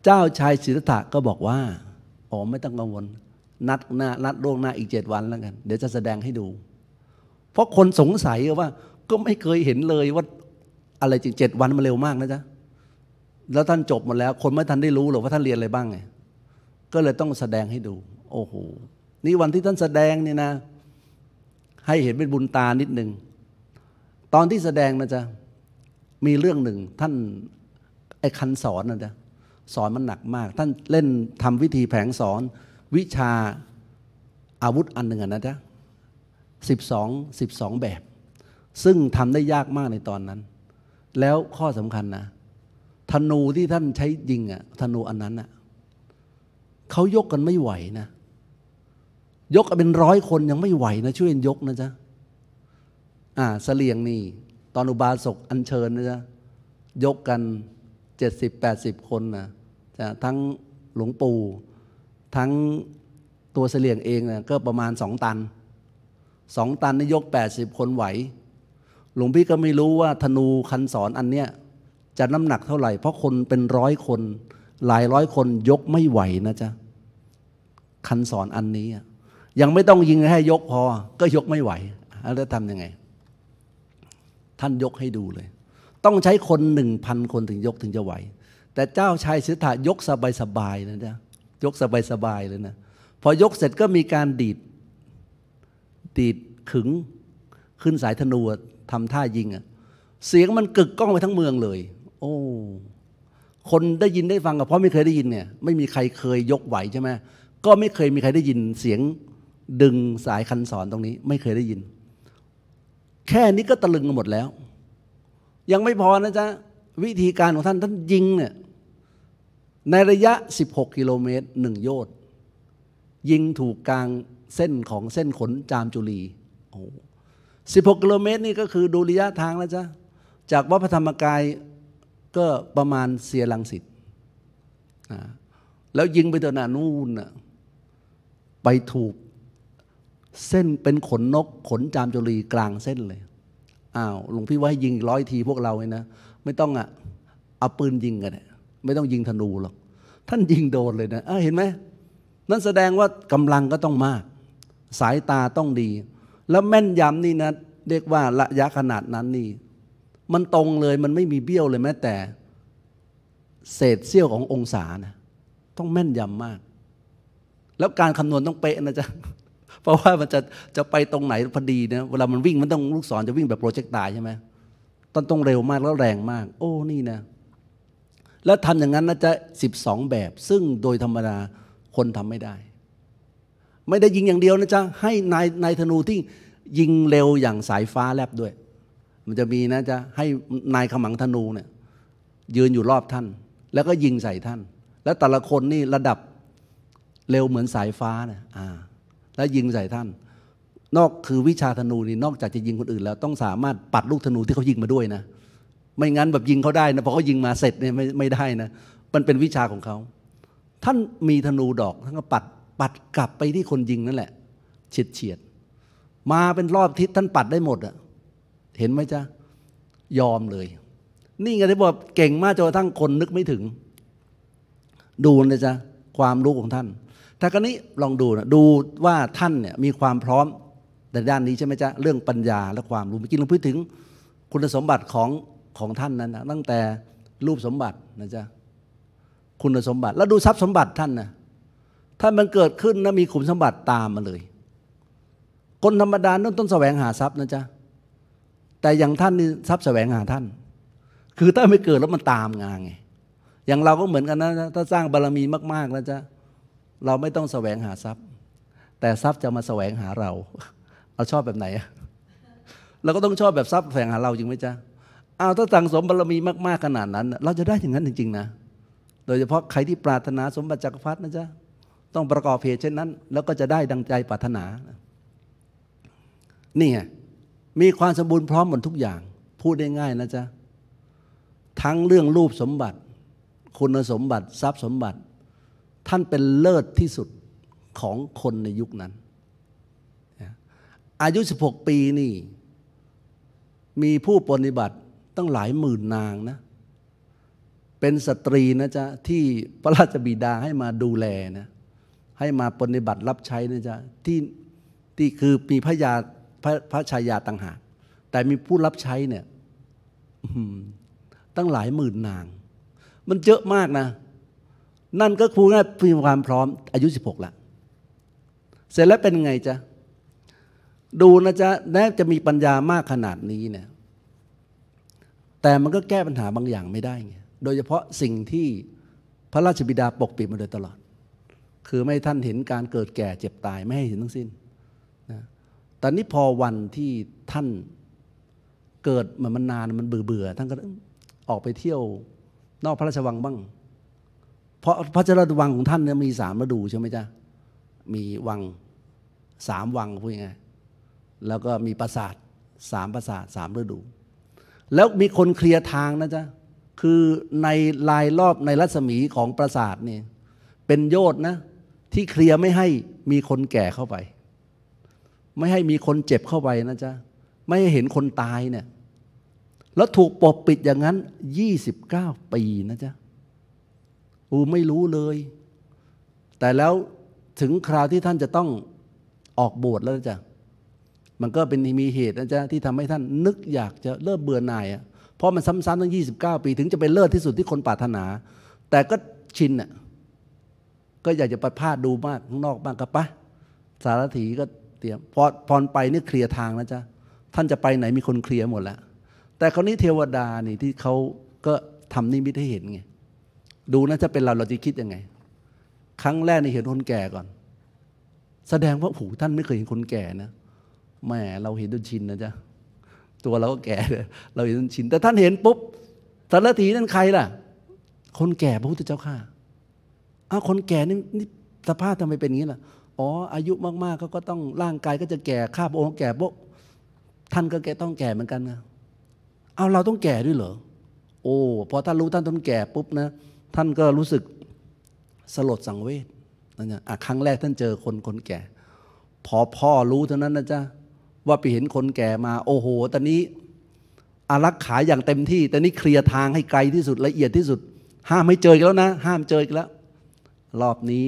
เจ้าชายสิทธะก็บอกว่าอ๋อไม่ต้องกังวล นัดหน้านัดล่วงหน้าอีกเจ็ดวันแล้วกันเดี๋ยวจะแสดงให้ดู เพราะคนสงสัยว่าก็ไม่เคยเห็นเลยว่าอะไรจริงเจ็ดวันมันเร็วมากนะจ๊ะ แล้วท่านจบหมดแล้ว คนไม่ทันได้รู้หรอกว่าท่านเรียนอะไรบ้างไง ก็เลยต้องแสดงให้ดู โอ้โห นี่วันที่ท่านแสดงเนี่ยนะ ให้เห็นเป็นบุญตานิดหนึ่งตอนที่แสดงนะจ๊ะ มีเรื่องหนึ่ง ท่านไอ้คันสอนนะจ๊ะสอนมันหนักมาก ท่านเล่นทำวิธีแผงสอนวิชาอาวุธอันหนึ่งนะจ๊ะสิบสองสิบสองแบบ ซึ่งทำได้ยากมากในตอนนั้นแล้วข้อสำคัญนะ ธนูที่ท่านใช้ยิงอ่ะ ธนูอันนั้นอ่ะเขายกกันไม่ไหวนะ ยกเป็นร้อยคนยังไม่ไหวนะ ช่วยยกนะจ๊ะอ่าเสลียงนี่ ตอนอุบาสกอัญเชิญนะจ๊ะ ยกกันเจ็ดสิบแปดสิบคนนะจะทั้งหลวงปู่ทั้งตัวเสลียงเองนะก็ประมาณสองตันสองตันนี่ยกแปดสิบคนไหวหลวงพี่ก็ไม่รู้ว่าธนูคันสอนอันเนี้ยจะน้ำหนักเท่าไหร่ เพราะคนเป็นร้อยคน หลายร้อยคนยกไม่ไหวนะจ๊ะ คันสอนอันนี้ ยังไม่ต้องยิงให้ยกพอก็ยกไม่ไหว แล้วทำยังไง ท่านยกให้ดูเลย ต้องใช้คนหนึ่งพันคนถึงยกถึงจะไหว แต่เจ้าชายสิทธายกสบายสบายนะจ๊ะยกสบายสบายเลยนะ พอยกเสร็จก็มีการดีดดีดขึงขึ้นสายธนูทำท่ายิงอะเสียงมันกึกก้องไปทั้งเมืองเลย โอ้ คนได้ยินได้ฟังกับเพราะไม่เคยได้ยินเนี่ย ไม่มีใครเคยยกไหวใช่ไหมก็ไม่เคยมีใครได้ยินเสียงดึงสายคันสอนตรงนี้ ไม่เคยได้ยิน แค่นี้ก็ตะลึงกันหมดแล้ว ยังไม่พอนะจ๊ะ วิธีการของท่านท่านยิงเนี่ยในระยะ 16 กิโลเมตรหนึ่งโยชน์ยิงถูกกลางเส้นของเส้นขนจามจุลีโอ้16 กิโลเมตรนี่ก็คือดูระยะทางแล้วจ้ะ จากวัดพระธรรมกายก็ประมาณเสียลังสิตแล้วยิงไปตวนน่นู่นน่ะ ไปถูกเส้นเป็นขนนกขนจามจุรีกลางเส้นเลย อ้าว หลวงพี่ว่าให้ยิงร้อยทีพวกเราเลยนะ ไม่ต้องอ่ะเอาปืนยิงกัน ไม่ต้องยิงธนูหรอก ท่านยิงโดนเลยนะเเห็นไหม นั่นแสดงว่ากำลังก็ต้องมาก สายตาต้องดีแล้วแม่นยำนี่นะเรียกว่าระยะขนาดนั้นนี่มันตรงเลยมันไม่มีเบี้ยวเลยแม้แต่ เศษเสี้ยวขององศานะต้องแม่นยำมาก แล้วการคำนวณต้องเป๊ะนะจ๊ะเพราะว่ามันจะจะไปตรงไหนพอดีนะเวลามันวิ่งมันต้องลูกศรจะวิ่งแบบโปรเจกต์ตายใช่ไหมตอนต้องเร็วมากแล้วแรงมาก โอ้นี่นะ แล้วทำอย่างนั้นนะจบะ12แบบ ซึ่งโดยธรรมดา คนทำไม่ได้ไม่ได้ยิงอย่างเดียวนะจ๊ะให้นายนายธนูที่ยิงเร็วอย่างสายฟ้าแลบด้วย มันจะมีนะจ๊ะให้นายขมังธนูเนี่ยยืนอยู่รอบท่าน แล้วก็ยิงใส่ท่าน แล้วแต่ละคนนี่ระดับเร็วเหมือนสายฟ้าเนี่ยอ่าแล้วยิงใส่ท่าน นอกคือวิชาธนูนี่นอกจากจะยิงคนอื่น แล้ว ต้องสามารถปัดลูกธนูที่เขายิงมาด้วยนะไม่งั้นแบบยิงเขาได้นะพอเขายิงมาเสร็จเนี่ยไม่ไม่ได้นะมันเป็นวิชาของเขา ท่านมีธนูดอกท่านก็ปัดปัดกลับไปที่คนยิงนั่นแหละเฉียดเฉียด มาเป็นรอบทิศท่านปัดได้หมดอะเห็นไหมจ๊ะยอมเลย นี่ไงที่บอกเก่งมากจนกระทั่งคนนึกไม่ถึง ดูนะจ๊ะความรู้ของท่าน ถ้ากรณีลองดูนะดูว่าท่านเนี่ย มีความพร้อมในด้านนี้ใช่ไหมจ๊ะเรื่องปัญญาและความรู้เมื่อกี้เราพูดถึง คุณสมบัติของของท่านนั้นนะตั้งแต่รูปสมบัตินะจ๊ะคุณสมบัติแล้วดูทรัพย์สมบัติท่านนะถ้ามันเกิดขึ้นนะมีขุมสมบัติตามมาเลย คนธรรมดาต้องต้องแสวงหาทรัพย์นะจ๊ะ แต่อย่างท่านนี่ทรัพย์แสวงหาท่าน คือถ้าไม่เกิดแล้วมันตามงานไง อย่างเราก็เหมือนกันนะถ้าสร้างบารมีมากๆแล้วจ๊ะเราไม่ต้องแสวงหาทรัพย์ แต่ทรัพย์จะมาแสวงหาเราเราชอบแบบไหนเราก็ต้องชอบแบบทรัพย์แสวงหาเราจริงไหมจ๊ะเอาถ้าสั่งสมบารรมีมากๆขนาดนั้น เราจะได้อย่างนั้นจริงๆนะ โดยเฉพาะใครที่ปรารถนาสมบัติจักรพรรดินะจ๊ะต้องประกอบเหตุเช่นนั้น แล้วก็จะได้ดังใจปรารถนานี่ไงมีความสมบูรณ์พร้อมหมดทุกอย่าง พูดได้ง่ายนะจ๊ะ ทั้งเรื่องรูปสมบัติ คุณสมบัติทรัพย์สมบัติ ท่านเป็นเลิศที่สุดของคนในยุคนั้น อายุ 16 ปีนี่ มีผู้ปฏิบัติตั้งหลายหมื่นนางนะ เป็นสตรีนะจ๊ะ ที่พระราชบิดาให้มาดูแลนะให้มาปฏิบัติรับใช้นะจ๊ะที่ที่คือมีพระยาพระพระชายาต่างหากแต่มีผู้รับใช้เนี่ยตั้งหลายหมื่นนาง มันเยอะมากนะ นั่นก็ครูง่ามีความพร้อม อายุ 16 ละ เสร็จแล้วเป็นไงจ๊ะ ดูนะจ๊ะแม่จะมีปัญญามากขนาดนี้เนี่ยแต่มันก็แก้ปัญหาบางอย่างไม่ได้ไงโดยเฉพาะสิ่งที่พระราชบิดาปกปิดมาโดยตลอดคือไม่ท่านเห็นการเกิดแก่เจ็บตาย ไม่ให้เห็นทั้งสิ้นนะแต่นี้พอวันที่ท่านเกิดมันมันนานมันเบื่อเบื่อท่านก็ออกไปเที่ยวนอกพระราชวังบ้าง เพราะพระราชวังของท่านเนี่ยมีสามฤดูใช่ไหมจ๊ะ มีวังสามวังพูดยังไง แล้วก็มีปราสาทสามปราสาทสามฤดู แล้วมีคนเคลียร์ทางนะจ๊ะ คือในลายรอบในรัศมีของปราสาทนี่เป็นโยชนะที่เคลียร์ไม่ให้มีคนแก่เข้าไป ไม่ให้มีคนเจ็บเข้าไปนะจ๊ะ ไม่ให้เห็นคนตายเนี่ย แล้วถูกปกปิดอย่างนั้น 29 ปีนะจ๊ะอูไม่รู้เลย แต่แล้วถึงคราวที่ท่านจะต้องออกบวชแล้วจ้ะมันก็เป็นมีเหตุนะจ๊ะที่ทำให้ท่าน นึกอยากจะเลิกเบื่อหน่ายอะ่ะเพราะมันซ้ำๆตั้ง29ปี ถึงจะเป็นเลิศที่สุดที่คนปรารถนา แต่ก็ชินอะ่ะก็อยากจะไปพาด ดูมากข้างนอกบ้างกับปะสารถีก็เตรียมพอพรไปนี่เคลียร์ทางนะจ๊ะท่านจะไปไหนมีคนเคลียร์หมดแล้วแต่คราวนี้เทวดานี่ที่เขาก็ทำนิมิตให้เห็นไง ดูนะจะเป็นเราเราจะคิดยังไง ครั้งแรกนี่เห็นคนแก่ก่อน แสดงว่าโอ้โหท่านไม่เคยเห็นคนแก่นะแหมเราเห็นจนชินนะจ๊ะตัวเราก็แก่ เราเห็นจนชิน แต่ท่านเห็นปุ๊บสารถีนั่นใครล่ะ คนแก่พระพุทธเจ้าข้าอาคนแก่นี่นสภาพทำไมเป็นงนี้ล่ะ อ๋ออายุมากๆเขาก็ต้องร่างกายก็จะแก่ข้าพองค์แก่โบท่านก็แก่ต้องแก่เหมือนกันนะเอาเราต้องแก่ด้วยเหรอ โอ้พอท่านรู้ท่านต้องแก่ปุ๊บนะ ท่านก็รู้สึกสลดสังเวช นะเนี่ยครั้งแรกท่านเจอคนคนแก่ พอพ่อรู้เท่านั้นนะจ๊ะ ว่าไปเห็นคนแก่มา โอ้โห ตอนนี้อารักขาอย่างเต็มที่ ตอนนี้เคลียร์ทางให้ไกลที่สุดละเอียดที่สุด ห้ามไม่เจอกันแล้วนะ ห้ามเจอกันแล้วรอบนี้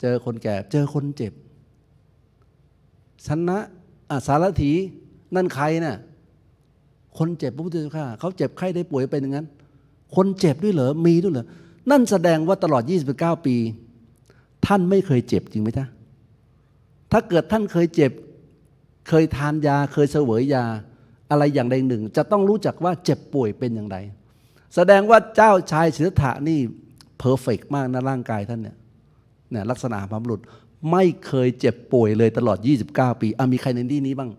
เจอคนแก่ เจอคนเจ็บชนะสารถีนั่นใครนะ่ะคนเจ็บพระพุทธเจ้า้าเขาเจ็บไข้ได้ป่วยเป็นอย่างนั้น คนเจ็บด้วยเหรอมีด้วยเหรอนั่นแสดงว่าตลอด 29 ปี ท่านไม่เคยเจ็บจริงไหมจ๊ะถ้าเกิดท่านเคยเจ็บเคยทานยาเคยเสวยยาอะไรอย่างใดหนึ่ง จะต้องรู้จักว่าเจ็บป่วยเป็นอย่างไรแสดงว่าเจ้าชายศิทธะนี่เพอร์เฟกมากนะร่างกายท่านเนี่ยเนี่ยลักษณะพระบุรุไม่เคยเจ็บป่วยเลยตลอด 29 ปีอ่ะ มีใครในที่นี้บ้าง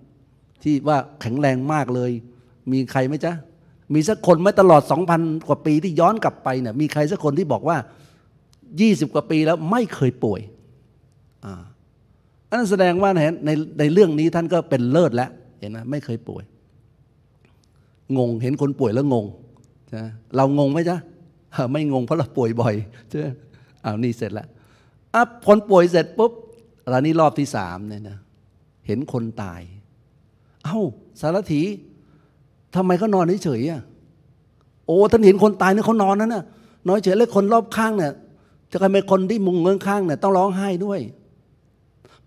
ที่ว่าแข็งแรงมากเลย มีใครไหมจ๊ะมีสักคนไหมตลอด 2,000กว่าปีที่ย้อนกลับไปเนี่ยมีใครสักคนที่บอกว่า 20 กว่าปีแล้วไม่เคยป่วยอ่าอันนั้นแสดงว่าในในในเรื่องนี้ท่านก็เป็นเลิศแล้วเห็นไหมไม่เคยป่วย งงเห็นคนป่วยแล้วงงนะเรางงไหมจ๊ะไม่งงเพราะเราป่วยบ่อยใช่ไหมอ้าวนี่เสร็จแล้วอ่ะคนป่วยเสร็จปุ๊บ แล้วนี่รอบที่สามเนี่ยนะเห็นคนตาย เอา้า สารถีทำไมเขานอนเฉยอ่ะ โอ้ท่านเห็นคนตายเนี่ยเขานอนนั่นน่ะนอนเฉยแล้วคนรอบข้างเนี่ยจะกลายเป็นคนที่มุงเงื้องข้างเนี่ยต้องร้องไห้ด้วย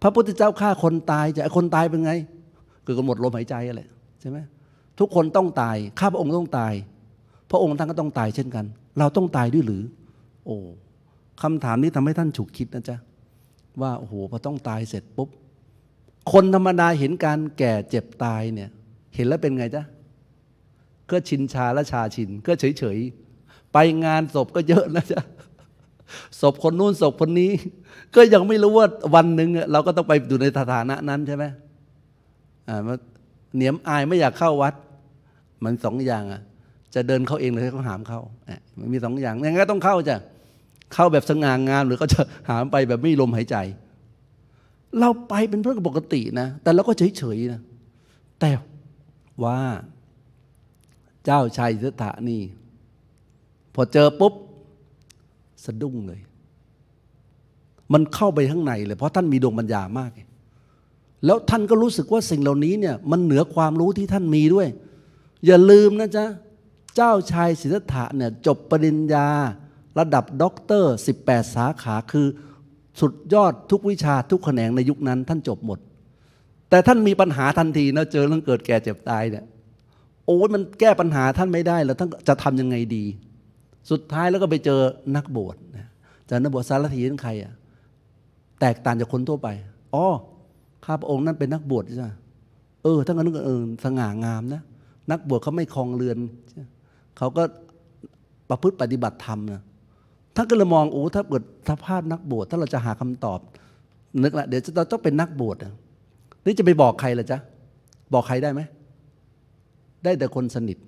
พระพุทธเจ้าฆ่าคนตาย จะไอ้คนตายเป็นไง คือก็หมดลมหายใจอะไรใช่ไหมทุกคนต้องตายข้าพระองค์ต้องตาย พระองค์ท่านก็ต้องตายเช่นกันเราต้องตายด้วยหรือ โอ้ คำถามนี้ทำให้ท่านฉุกคิดนะจ๊ะ ว่า โอ้โหพอต้องตายเสร็จปุ๊บ คนธรรมดาเห็นการแก่เจ็บตายเนี่ย เห็นแล้วเป็นไงจ๊ะก็ชินชาและชาชิน ก็เฉยเฉยไปงานศพก็เยอะนะจ๊ะ ศพคนนู้นศพคนนี้ ก็ยังไม่รู้ว่าวันหนึ่ง เราก็ต้องไปอยู่ในสถานะนั้นใช่ไหมอ่าเหนียมอายไม่อยากเข้าวัด มันสองอย่างอะจะเดินเข้าเองหรือ้เขาหามเข้ามันมีสองอย่างยังไงก็ต้องเข้าจ้ะเข้าแบบสง่างามหรือก็จะหามไปแบบไม่มีลมหายใจ เราไปเป็นเรื่อปกตินะ แต่เราก็เฉยๆนะแต่ว่าเจ้าชายสุทธะนี่ พอเจอปุ๊บสะดุ้งเลย มันเข้าไปข้างในเลยเพราะท่านมีดวงปัญญามาก แล้วท่านก็รู้สึกว่าสิ่งเหล่านี้เนี่ยมันเหนือความรู้ที่ท่านมีด้วย อย่าลืมนะจ๊ะเจ้าชายสิทธัตถะเนี่ยจบปริญญา ระดับด็อกเตอร์ 18 สาขาคือสุดยอดทุกวิชาทุกแขนงในยุคนั้นท่านจบหมด แต่ท่านมีปัญหาทันทีนะเจอเรื่องเกิดแก่เจ็บตายเนี่ยโอ้ยมันแก้ปัญหาท่านไม่ได้แล้วท่านจะทำยังไงดี สุดท้ายแล้วก็ไปเจอนักบวชเจอนักบวชสารถีนั่นใครอะแตกต่างจากคนทั่วไปอ๋อข้าพระองค์นั่นเป็นนักบวชใช่ไหมเออท่านก็นึกเออสง่างามนะนักบวชเขาไม่คลองเรือนเขาก็ประพฤติปฏิบัติธรรมนะท่านก็เลยมองโอ้ถ้าเกิดสภาพนักบวช ถ้าเราจะหาคำตอบ นึกละ เดี๋ยวเราต้องเป็นนักบวชนะนี่จะไปบอกใครล่ะจ๊ะ บอกใครได้ไหม ได้แต่คนสนิท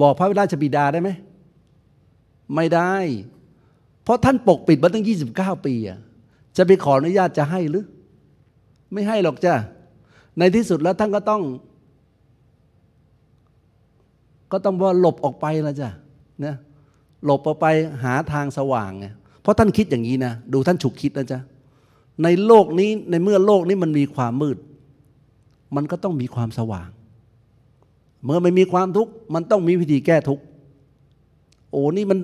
บอกพระราชบิดาได้ไหม ไม่ได้ เพราะท่านปกปิดมาตั้ง 29 ปีอะจะไปขออนุญาตจะให้หรือ ไม่ให้หรอกจ้ะในที่สุดแล้วท่านก็ต้องก็ต้องว่าหลบออกไปละจ้ะนะหลบออกไปหาทางสว่างไงเพราะท่านคิดอย่างนี้นะ ดูท่านฉุกคิดนะจ๊ะในโลกนี้ในเมื่อโลกนี้มันมีความมืด มันก็ต้องมีความสว่าง เมื่อไม่มีความทุกข์มันต้องมีวิธีแก้ทุกข์โอ้นี่มัน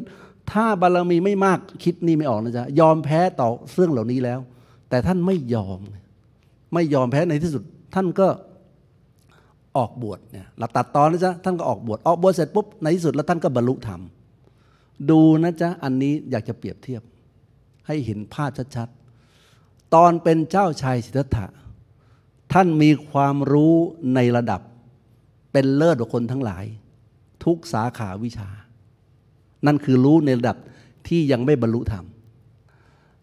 ถ้าบารมีไม่มากคิดนี่ไม่ออกนะจ๊ะยอมแพ้ต่อเรื่องเหล่านี้แล้ว แต่ท่านไม่ยอม ไม่ยอมแพ้ในที่สุด ท่านก็ออกบวชเนี่ยหลับตัดตอนนะจ๊ะท่านก็ออกบวชออกบวชเสร็จปุ๊บในที่สุดแล้วท่านก็บรรลุธรรมดูนะจ๊ะอันนี้อยากจะเปรียบเทียบ ให้เห็นภาพชัดๆตอนเป็นเจ้าชายสิทธัตถะท่านมีความรู้ในระดับ เป็นเลิศกว่าคนทั้งหลาย ทุกสาขาวิชา นั่นคือรู้ในระดับที่ยังไม่บรรลุธรรม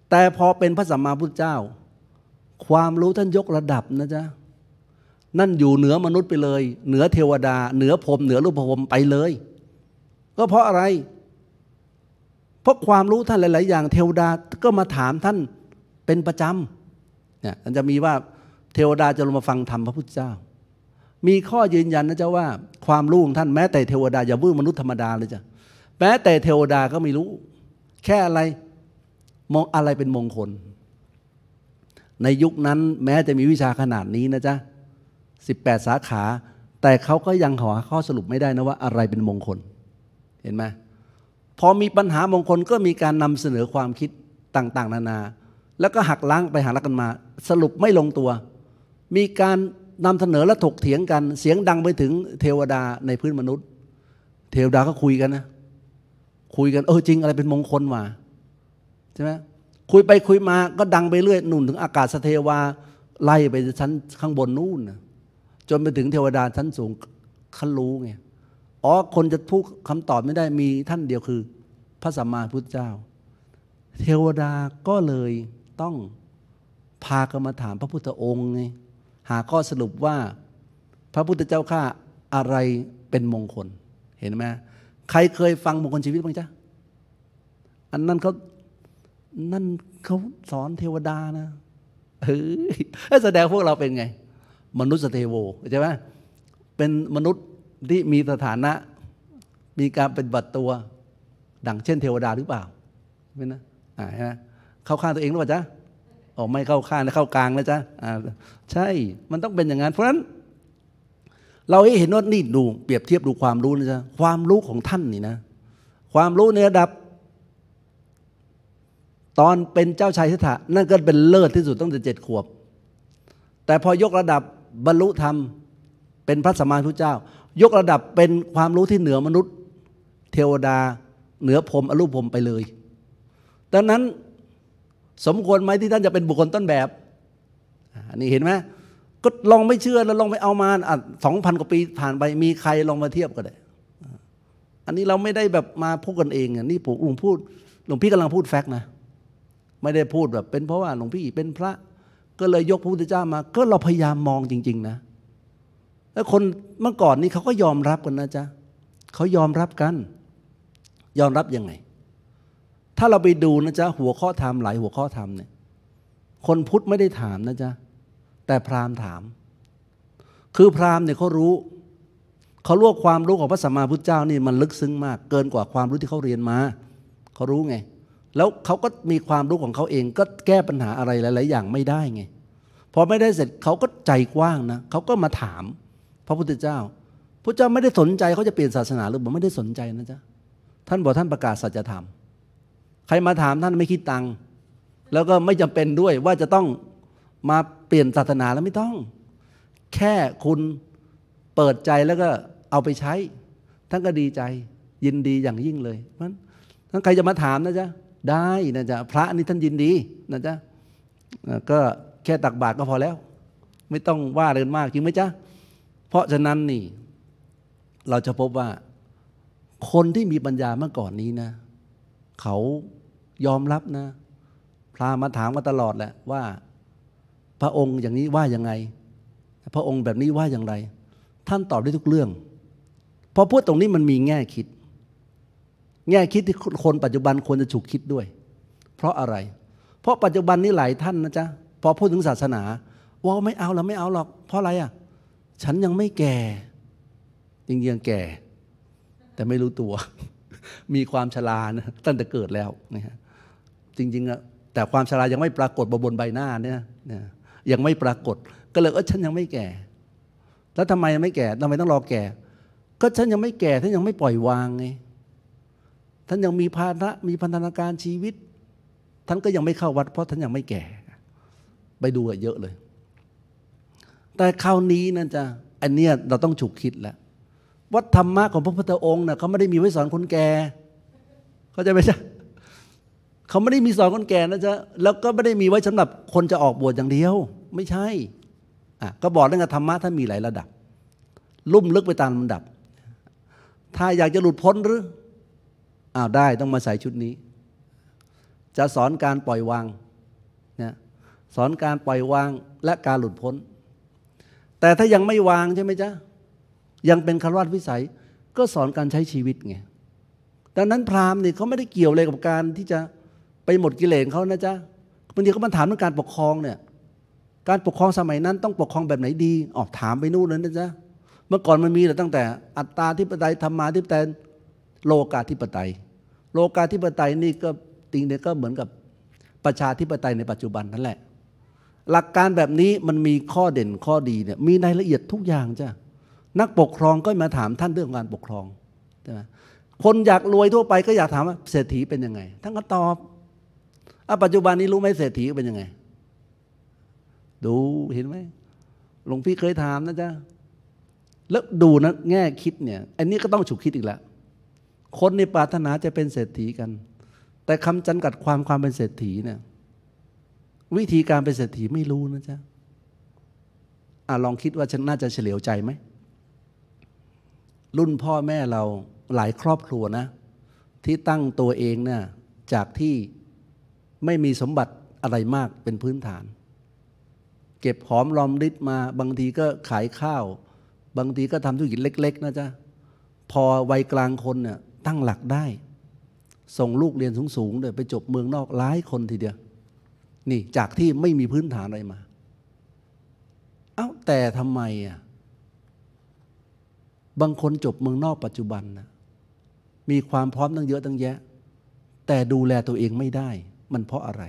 แต่พอเป็นพระสัมมาพุทธเจ้า ความรู้ท่านยกระดับนะจ๊ะนั่นอยู่เหนือมนุษย์ไปเลย เหนือเทวดา เหนือพรมเหนือรูปพรมไปเลยก็เพราะอะไรเพราะความรู้ท่านหลาย ๆ อย่าง เทวดาก็มาถามท่านเป็นประจำเนี่ยมันจะมีว่าเทวดาจะลงมาฟังธรรมพระพุทธเจ้า มีข้อยืนยันนะเจ้าว่า ความรู้ของท่านแม้แต่เทวดาอย่าบื้อมนุษย์ธรรมดาเลยจ้ะแม้แต่เทวดาก็ไม่รู้ แค่อะไรมองอะไรเป็นมงคล ในยุคนั้นแม้จะมีวิชาขนาดนี้นะจ๊ะ18สาขา แต่เขาก็ยังหาข้อสรุปไม่ได้นะว่าอะไรเป็นมงคล เห็นไหมพอมีปัญหามงคลก็มีการนำเสนอความคิดต่าง ๆ นานา แล้วก็หักล้างไปหักล้กันมา สรุปไม่ลงตัว มีการนำเสนอและถกเถียงกัน เสียงดังไปถึงเทวดาในพื้นมนุษย์ เทวดาก็คุยกันนะ คุยกัน เออจริงอะไรเป็นมงคลวะใช่ไหมคุยไปคุยมา ก็ดังไปเรื่อยหนุนถึงอากาศสเทวาไล่ไปชั้นข้างบนนู่นนะจนไปถึงเทวดาชั้นสูงเขารู้ไง อ๋อ คนจะพูดคำตอบไม่ได้มีท่านเดียวคือ พระสัมมาพุทธเจ้า เทวดาก็เลยต้องพากันมาถามพระพุทธองค์ไงหาข้อสรุปว่าพระพุทธเจ้าข้าอะไรเป็นมงคลเห็นไหมใครเคยฟังมงคลชีวิตบ้างจ๊ะ อันนั้นเขา นั่นเขาสอนเทวดานะเฮ้ย แสดงพวกเราเป็นไงมนุษย์เทโวใช่ไหม เป็นมนุษย์ที่มีสถานะ มีการเป็นบัตรตัว ดังเช่นเทวดาหรือเปล่าไม่นะอ่านะเข้าข้างตัวเองหรือเปล่าจ๊ะอ๋อไม่เข้าข้างนะเข้ากลางนะจ๊ะ อ่า ใช่ มันต้องเป็นอย่างนั้น เพราะฉะนั้น เราให้เห็นว่านี่ดู เปรียบเทียบดูความรู้นะจ๊ะ ความรู้ของท่านนี่นะ ความรู้ในระดับ ตอนเป็นเจ้าชายสิทธะนั่นก็เป็นเลิศที่สุดตั้งแต่เจ็ดขวบ แต่พอยกระดับบรรลุธรรมเป็นพระสัมมาสัมพุทธเจ้า ยกระดับเป็นความรู้ที่เหนือมนุษย์ เทวดาเหนือพรมอรูปพรมไปเลยดังนั้นสมควรไหมที่ท่านจะเป็นบุคคลต้นแบบอันนี้เห็นไหมก็ลองไม่เชื่อแล้วลองไปเอามาอ่ะสองพันกว่าปีผ่านไปมีใครลองมาเทียบก็ได้ อันนี้เราไม่ได้แบบมาพูดกันเองอ่ะนี่ผมอุงพูดหลวงพี่กำลังพูดแฟกต์นะ ไม่ได้พูดแบบเป็นเพราะว่าหลวงพี่เป็นพระก็เลยยกพระพุทธเจ้ามา ก็เราพยายามมองจริงๆนะแล้วคนเมื่อก่อนนี้เขาก็ยอมรับกันนะจ๊ะเขายอมรับกัน ยอมรับยังไง ถ้าเราไปดูนะจ๊ะหัวข้อธรรมหลายหัวข้อธรรมเนี่ย คนพุทธไม่ได้ถามนะจ๊ะแต่พราหมณ์ถาม คือพราหมณ์เนี่ยเขารู้เขารู้ความรู้ของพระสัมมาพุทธเจ้านี่มันลึกซึ้งมาก เกินกว่าความรู้ที่เขาเรียนมาเขารู้ไงแล้วเขาก็มีความรู้ของเขาเองก็แก้ปัญหาอะไรหลายๆอย่างไม่ได้ไง พอไม่ได้เสร็จเขาก็ใจกว้างนะเขาก็มาถามพระพุทธเจ้าพระเจ้าไม่ได้สนใจเขาจะเปลี่ยนศาสนาหรือ่าไม่ได้สนใจนะจ๊ะท่านบอกท่านประกาศสัจธรรมใครมาถามท่านไม่คิดตังค์แล้วก็ไม่จำเป็นด้วยว่าจะต้องมาเปลี่ยนศาสนาแล้วไม่ต้อง แค่คุณเปิดใจแล้วก็เอาไปใช้ ท่านก็ดีใจยินดีอย่างยิ่งเลยเพราะฉะนั้นใครจะมาถามนะจ๊ะได้นะจ๊ะพระนี่ท่านยินดีนะจ๊ะก็แค่ตักบาตรก็พอแล้ว ไม่ต้องว่าเรินมากจริงไหมจ๊ะเพราะฉะนั้นนี่ เราจะพบว่าคนที่มีปัญญาเมื่อก่อนนี้นะ เขายอมรับนะ พรามาถามมาตลอดแหละว่า พระองค์อย่างนี้ว่ายังไงพระองค์แบบนี้ว่าอย่างไร ท่านตอบได้ทุกเรื่องพอพูดตรงนี้มันมีแง่คิดแง่คิดที่คนปัจจุบันควรจะฉุกคิดด้วย เพราะอะไร เพราะปัจจุบันนี้หลายท่านนะจ๊ะพอพูดถึงศาสนา ว่าไม่เอาแล้วไม่เอาหรอกเพราะอะไรอ่ะฉันยังไม่แก่ยังยังแก่ แต่ไม่รู้ตัว มีความชรานะตั้งแต่เกิดแล้วนะฮะจริงๆอะแต่ความชรายังไม่ปรากฏบนใบหน้าเนี่ยนะยังไม่ปรากฏ ก็เลยเออฉันยังไม่แก่แล้วทำไมยังไม่แก่ทำไมต้องรอแก่ ก็ฉันยังไม่แก่ฉันยังไม่ปล่อยวางไงท่านยังมีภาระมีพันธนาการชีวิตท่านก็ยังไม่เข้าวัดเพราะท่านยังไม่แก่ ไปดูเยอะเลย แต่คราวนี้นั่นจะอันเนี้ยเราต้องฉุกคิดแล้ววัดธรรมะของพระพุทธองค์นะ่ะเขาไม่ได้มีไว้สอนคนแก่ เขาจะไปใช่เขาไม่ได้มีสอนคนแก่นะจ๊ะแล้วก็ไม่ได้มีไว้สำหรับคนจะออกบวชอย่างเดียวไม่ใช่อ่ะก็บอกเรื่องธรรมะท่านมีหลายระดับ ลุ่มลึกไปตามลำดับ ถ้าอยากจะหลุดพ้นหรืออ้าวได้ต้องมาใส่ชุดนี้ จะสอนการปล่อยวางนะสอนการปล่อยวางและการหลุดพ้น แต่ถ้ายังไม่วางใช่ไหมจ๊ะยังเป็นคารวะวิสัยก็สอนการใช้ชีวิตไงดังนั้นพราหมณ์นี่เขาไม่ได้เกี่ยวเลยกับการที่จะไปหมดกิเลสเขานะจ๊ะบางทีเขามาถามเรื่องการปกครองเนี่ยการปกครองสมัยนั้นต้องปกครองแบบไหนดีออกถามไปนู่นเลยนะจ๊ะเมื่อก่อนมันมีแต่ตั้งแต่ อัตตาีิปไตยธรรมาีิปไตยโลกาธิปไตย โลกาธิปไตยนี่ก็จริงเนี่ยก็เหมือนกับประชาธิปไตย ในปัจจุบัน นั่นแหละ หลักการแบบนี้มันมีข้อเด่นข้อดีเนี่ยมีในละเอียดทุกอย่างจ้ะนักปกครองก็มาถาม ท่านเรื่องการปกครองใช่ไหมคนอยากรวยทั่วไปก็อยากถามว่าเศรษฐีเป็นยังไง ท่านก็ตอบอ่ะปัจจุบันนี้รู้ไหมเศรษฐีเป็นยังไง ดูเห็นไหม หลวงพี่เคยถามนะจ๊ะแล้วดูนะแง่คิดเนี่ย อันนี้ก็ต้องฉุกคิดอีกแล้วคนในปรารถนา จะเป็นเศรษฐีกัน แต่คำจากัดความ ความเป็นเศรษฐีเนี่ยวิธีการเป็นเศรษฐีไม่รู้นะจ๊ะอะลองคิดว่าฉันน่าจะเฉลียวใจไหมรุ่นพ่อแม่เราหลายครอบครัวนะที่ตั้งตัวเองเนี่ยจากที่ไม่มีสมบัติอะไรมากเป็นพื้นฐาน เก็บหอมรอมริดมา บางทีก็ขายข้าว บางทีก็ทำธุรกิจเล็ก ๆ นะจ๊ะพอวัยกลางคนเนี่ยตั้งหลักได้ ส่งลูกเรียนสูงๆเลยไปจบเมืองนอกหลายคนทีเดียวนี่จากที่ไม่มีพื้นฐานอะไรมา เอา้า แต่ทำไมอ่ะบางคนจบเมืองนอกปัจจุบันนะมีความพร้อมตั้งเยอะตั้งแยะ แต่ดูแลตัวเองไม่ได้ มันเพราะอะไร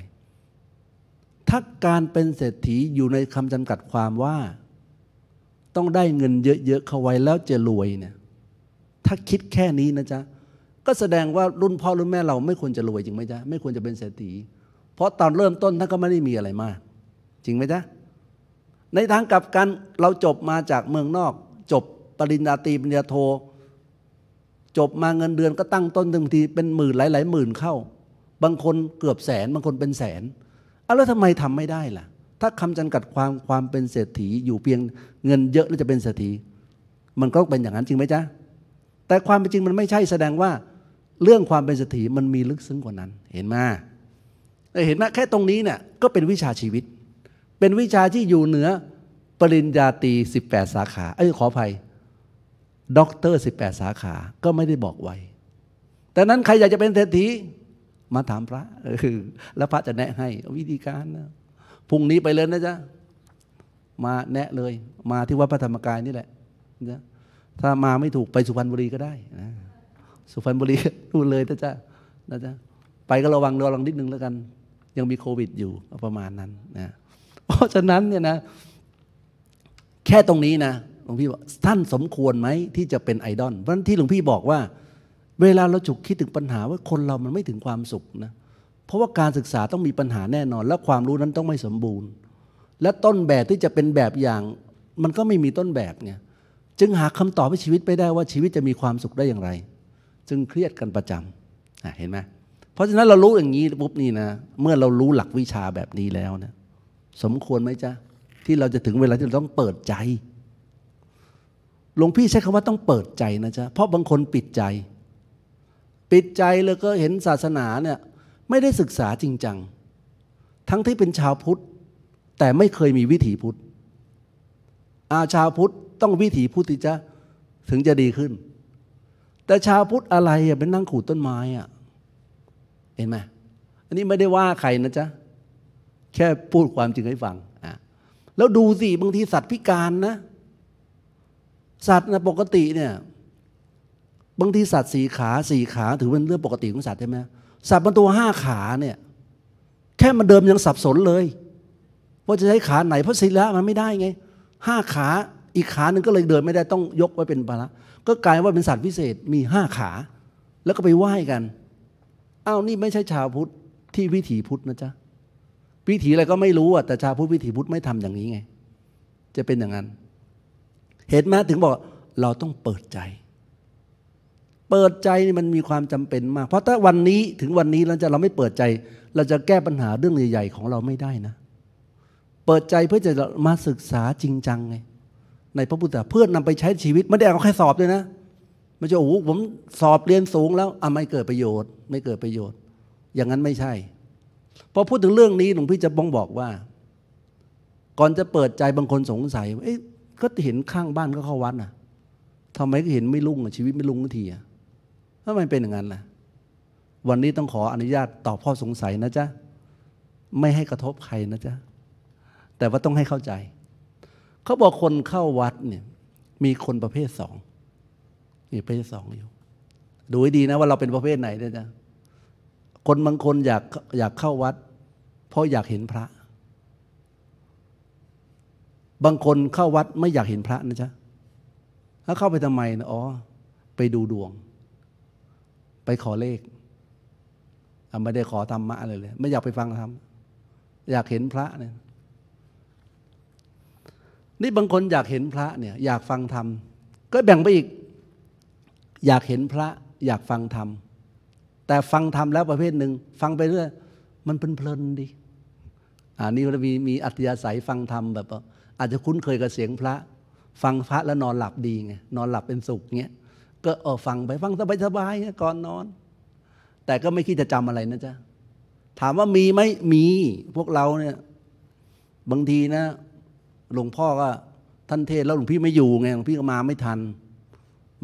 ถ้าการเป็นเศรษฐีอยู่ในคำจำกัดความว่าต้องได้เงินเยอะ ๆ เข้าไว้แล้วจะรวยเนี่ยถ้าคิดแค่นี้นะจ๊ะก็แสดงว่ารุ่นพ่อรุ่นแม่เราไม่ควรจะรวยจริงไหมจ๊ะไม่ควรจะเป็นเศรษฐี เพราะตอนเริ่มต้นท่านก็ไม่ได้มีอะไรมาก จริงไหมจ๊ะในทางกลับกันเราจบมาจากเมืองนอก จบปริญญาตรีปริญญาโท จบมาเงินเดือนก็ตั้งต้นบางทีเป็นหมื่นหลายหลายหมื่นเข้า บางคนเกือบแสนบางคนเป็นแสนเอาแล้วทำไมทำไม่ได้ล่ะถ้าคำจำกัดความความเป็นเศรษฐีอยู่เพียงเงินเยอะแล้วจะเป็นเศรษฐีมันก็เป็นอย่างนั้น จริงไหมจ๊ะแต่ความเป็นจริงมันไม่ใช่แสดงว่าเรื่องความเป็นสถีมันมีลึกซึ้งกว่านั้น เห็นไหมเห็นไหมแค่ตรงนี้เนี่ยก็เป็นวิชาชีวิต เป็นวิชาที่อยู่เหนือปริญญาตรี18 สาขาเอ้ยขออภัยด็อกเตอร์ 18 สาขาก็ไม่ได้บอกไว้ แต่นั้นใครอยากจะเป็นเศรษฐีมาถามพระแล้วพระจะแนะให้วิธีการนะพรุ่งนี้ไปเลยนะจ๊ะ มาแนะเลย มาที่วัดพระธรรมกายนี่แหละถ้ามาไม่ถูกไปสุพรรณบุรีก็ได้นะสุพรรณบุรีดูเลยนะจ๊ะนะจ๊ะไปก็ระวังระวังนิดนึงแล้วกัน ยังมีโควิด อยู่ประมาณนั้นนะเพราะฉะนั้นเนี่ยนะแค่ตรงนี้นะหลวงพี่บอกท่านสมควรไหมที่จะเป็นไอดอลเพราะที่หลวงพี่บอกว่า เวลาเราฉุกคิดถึงปัญหาว่าคนเรามันไม่ถึงความสุขนะเพราะว่าการศึกษาต้องมีปัญหาแน่นอน และความรู้นั้นต้องไม่สมบูรณ์ และต้นแบบที่จะเป็นแบบอย่างมันก็ไม่มีต้นแบบเนี่ยจึงหาคำตอบให้ชีวิตไปได้ว่าชีวิตจะมีความสุขได้อย่างไรจึงเครียดกันประจำเห็นไหมเพราะฉะนั้นเรารู้อย่างนี้ปุ๊บนี่นะ เมื่อเรารู้หลักวิชาแบบนี้แล้วนะสมควรไหมจ๊ะที่เราจะถึงเวลาที่เราต้องเปิดใจ หลวงพี่ใช้คำว่าต้องเปิดใจนะจ๊ะเพราะบางคนปิดใจ ปิดใจแล้วก็เห็นศาสนาเนี่ยไม่ได้ศึกษาจริงจัง ทั้งที่เป็นชาวพุทธ แต่ไม่เคยมีวิถีพุทธอาชาวพุทธต้องวิถีพุทธจ้ะถึงจะดีขึ้นแต่ชาวพุทธอะไรอ่ะเป็นนั่งขูดต้นไม้อ่ะเห็นไหมอันนี้ไม่ได้ว่าใครนะจ๊ะแค่พูดความจริงให้ฟังอ่ะแล้วดูสิบางทีสัตว์พิการนะ สัตว์นะปกติเนี่ยบางทีสัตว์สี่ขาสี่ขาถือเป็นเรื่อง ปกติของสัตว์ใช่ไหมสัตว์บรรตัวห้าขาเนี่ยแค่มันเดิมยังสับสนเลยว่าจะใช้ขาไหนเพราะสิแล้วมันไม่ได้ไงห้าขาอีกขาหนึ่งก็เลยเดินไม่ได้ต้องยกไว้เป็นภาระก็กลายว่าเป็นสัตว์พิเศษมีห้าขา แล้วก็ไปไหว้กัน อ้าวนี่ไม่ใช่ชาวพุทธที่วิถีพุทธนะจ๊ะวิถีอะไรก็ไม่รู้อ่ะแต่ชาวพุทธวิถีพุทธไม่ทำอย่างนี้ไง จะเป็นอย่างนั้น เหตุมาถึงบอกเราต้องเปิดใจ เปิดใจนี่มันมีความจำเป็นมากเพราะถ้าวันนี้ถึงวันนี้เราจะเราไม่เปิดใจ เราจะแก้ปัญหาเรื่องใหญ่ๆของเราไม่ได้นะ เปิดใจเพื่อจะมาศึกษาจริงจังไงในพระพุทธเพื่อนำไปใช้ชีวิต ไม่ได้เอาแค่สอบด้วยนะไม่ใช่โอ้โหผมสอบเรียนสูงแล้วอ่ะไม่เกิดประโยชน์ ไม่เกิดประโยชน์ อย่างนั้นไม่ใช่ พอพูดถึงเรื่องนี้หลวงพี่จะบ้องบอกว่า ก่อนจะเปิดใจบางคนสงสัยเอ๊ะก็เห็นข้างบ้านก็เข้าวัดน่ะ ทำไมก็เห็นไม่รุ่ง ชีวิตไม่รุ่งทีอ่ะทำไมเป็นอย่างนั้นล่ะ วันนี้ต้องขออนุญาตตอบข้อสงสัยนะจ๊ะไม่ให้กระทบใครนะจ๊ะแต่ว่าต้องให้เข้าใจเขาบอกคนเข้าวัดเนี่ย มีคนประเภทสองมีประเภทสองอยู่ดูให้ดีนะว่าเราเป็นประเภทไหนเนี่ยนะคนบางคนอยากอยากเข้าวัดเพราะอยากเห็นพระ บางคนเข้าวัดไม่อยากเห็นพระนะจ๊ะถ้าเข้าไปทำไมนะอ๋อไปดูดวง ไปขอเลขไม่ได้ขอธรรมะเลยเลย ไม่อยากไปฟังธรรมอยากเห็นพระเนี่ยนี่บางคนอยากเห็นพระเนี่ยอยากฟังธรรมก็แบ่งไปอีก อยากเห็นพระอยากฟังธรรมแต่ฟังธรรมแล้วประเภทหนึ่งฟังไปเรื่อยมันเพลินเพลินดีอ่านี่เรามีมีอัธยาศัยฟังธรรมแบบอาจจะคุ้นเคยกับเสียงพระ ฟังพระแล้วนอนหลับดีไงนอนหลับเป็นสุขเงี้ยก็เออฟังไปฟังสบายสบายก่อนนอน แต่ก็ไม่คิดจะจำอะไรนะจ๊ะ ถามว่ามีไหมมีพวกเราเนี่ยบางทีนะหลวงพ่อก็ท่านเทศแล้วหลวงพี่ไม่อยู่ไงหลวงพี่ก็มาไม่ทัน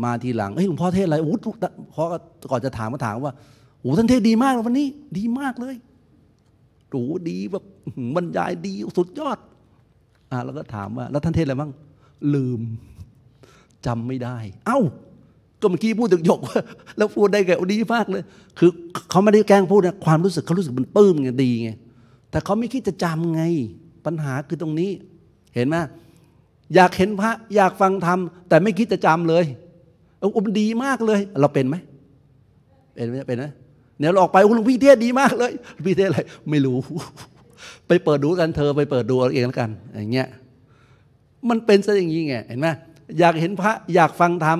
มาทีหลังเฮ้ยหลวงพ่อเทศอะไรอู้ดุกเขากก่อนจะถามก็ถามว่าโอ้ท่านเทศดีมากวันนี้ ดีมากเลยโอ้ดีแบบบรรยายดีสุดยอดอ่าแล้วก็ถามว่าแล้วท่านเทศอะไรบ้างลืม จำไม่ได้ เอ้า ก็เมื่อกี้พูดถึงหยกแล้วพูดได้แก่อ้ดีมากเลย คือเขาไม่ได้แกล้งพูดนะความรู้สึกเขารู้สึกมันปื้มไงดีไงแต่เขาไม่คิดจะจำไงปัญหาคือตรงนี้เห็นไหมอยากเห็นพระอยากฟังธรรมแต่ไม่คิดจะจำเลย อุมดีมากเลย เราเป็นไหมเป็นไหมเป็นไหมเนี่ยเราออกไปอุ้งพี่เทศดีมากเลย พี่เทศอะไรไม่รู้ ไปเปิดดูกันเธอไปเปิดดูเอาเองแล้วกัน อย่างเงี้ยมันเป็นซะอย่างนี้ไงเห็นไหมอยากเห็นพระอยากฟังธรรม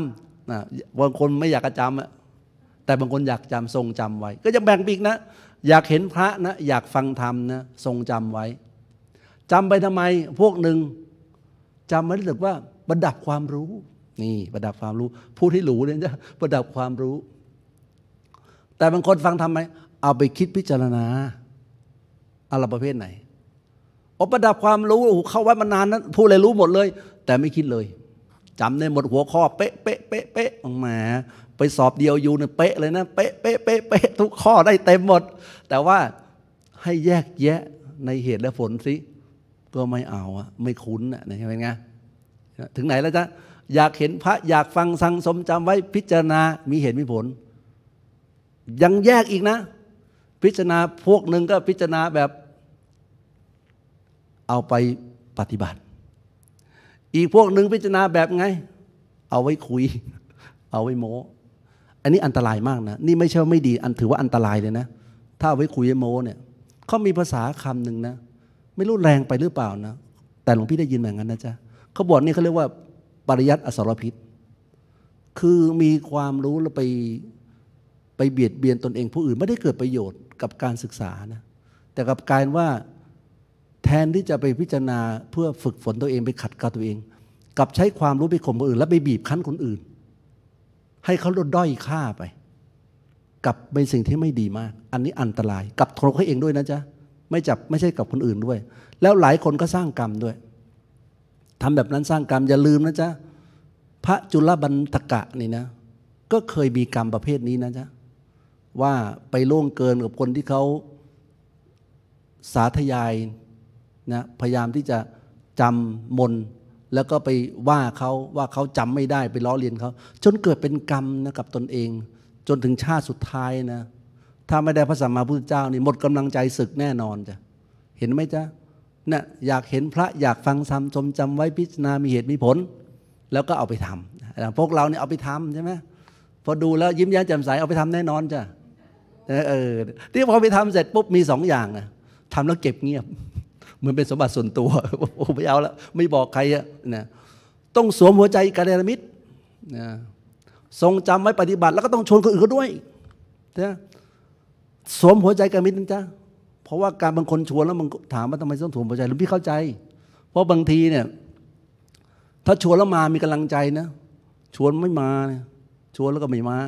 นะบางคนไม่อยากจำอะแต่บางคนอยากจำทรงจำไว้ ก็จะแบ่งปีกนะอยากเห็นพระนะ อยากฟังธรรมนะทรงจำไว้จำไปทำไมพวกหนึ่งจำไม่รู้สึกว่าประดับความรู้ นี่ ประดับความรู้ผู้ที่หรูเนี่ยจะประดับความรู้ แต่บางคนฟังทำไม เอาไปคิดพิจารณาอะไรประเภทไหนอาประดับความรู้เข้าวัดมานานนั้น ผู้เลยรู้หมดเลย แต่ไม่คิดเลยจำได้หมดหัวข้อ เป๊ะเป๊ะเป๊ะเป๊ะออกมาไปสอบเดียวอยู่เนี่ยเป๊ะเลยนะเป๊ะเป๊ะเป๊ะเป๊ะทุกข้อได้เต็มหมด แต่ว่าให้แยกแยะในเหตุและผลสิก็ไม่เอาอะไม่คุ้นอะนะเป็นไงถึงไหนแล้วจ๊ะอยากเห็นพระอยากฟังสังสมจำไว้พิจารณามีเหตุมีผล ยังแยกอีกนะ พิจารณาพวกหนึ่งก็พิจารณาแบบ เอาไปปฏิบัติ อีกพวกหนึ่งพิจารณาแบบไง เอาไว้คุย เอาไว้โม้ อันนี้อันตรายมากนะ นี่ไม่ใช่ไม่ดี อันถือว่าอันตรายเลยนะ ถ้าเอาไว้คุยโม้เนี่ยเขามีภาษาคำหนึ่งนะไม่รู้แรงไปหรือเปล่านะ แต่หลวงพี่ได้ยินแบบนั้นนะจ๊ะเขาบอกนี่เขาเรียกว่าปริยัติอสรพิษ คือมีความรู้แล้วไปไปเบียดเบียนตนเองผู้อื่นไม่ได้เกิดประโยชน์กับการศึกษานะแต่กับการว่าแทนที่จะไปพิจารณาเพื่อฝึกฝนตัวเองไปขัดเกลาตัวเองกับใช้ความรู้ไปข่มคนอื่นและไปบีบคั้นคนอื่น ให้เขาลดด้อยค่าไปกับเป็นสิ่งที่ไม่ดีมาก อันนี้อันตรายกับโทวเขาเองด้วยนะจ๊ะไม่จับไม่ใช่กับคนอื่นด้วย แล้วหลายคนก็สร้างกรรมด้วย ทำแบบนั้นสร้างกรรมอย่าลืมนะจ๊ะพระจุลบันทกะนี่นะ ก็เคยมีกรรมประเภทนี้นะจ๊ะว่าไปล่วงเกินกับคนที่เขาสาธยายนะพยายามที่จะจำมน แล้วก็ไปว่าเขาว่าเขาจำไม่ได้ไปล้อเลียนเขาจนเกิดเป็นกรรมนะกับตนเอง จนถึงชาติสุดท้ายนะถ้าไม่ได้พระสัมมาพุทธเจ้า นี่หมดกำลังใจศึกแน่นอนจ้ะ เห็นไหมจ๊ะนี่ยอยากเห็นพระอยากฟังธรรมจมจำไว้พิจารณามีเหตุมีผล แล้วก็เอาไปทำพวกเราเนี่ยเอาไปทำใช่ไหมพอดูแล้ว ยิ้มแย้มแจ่มใสเอาไปทำแน่นอนจ้ะเออที่พอไปทำเสร็จปุ๊บมีสองอย่างนะทำแล้วเก็บเงียบเหมือนเป็นสมบัติส่วนตัวโอ้ไม่เอาแล้ว ไม่บอกใครอะนะต้องสวมหัวใจกัลยณมิตรนะทรงจำไว้ปฏิบัติ แล้วก็ต้องชวนคนอื่นเขาด้วยนะสวมหัวใจกระมิตรนะจ๊ะเพราะว่าการบางคนชวนแล้วมันถามว่าทำไมต้องสวมหัวใจหลวงพี่เข้าใจ เพราะบางทีเนี่ย ถ้าชวนแล้วมามีกำลังใจนะ ชวนไม่มาชวนแล้วก็ไม่มา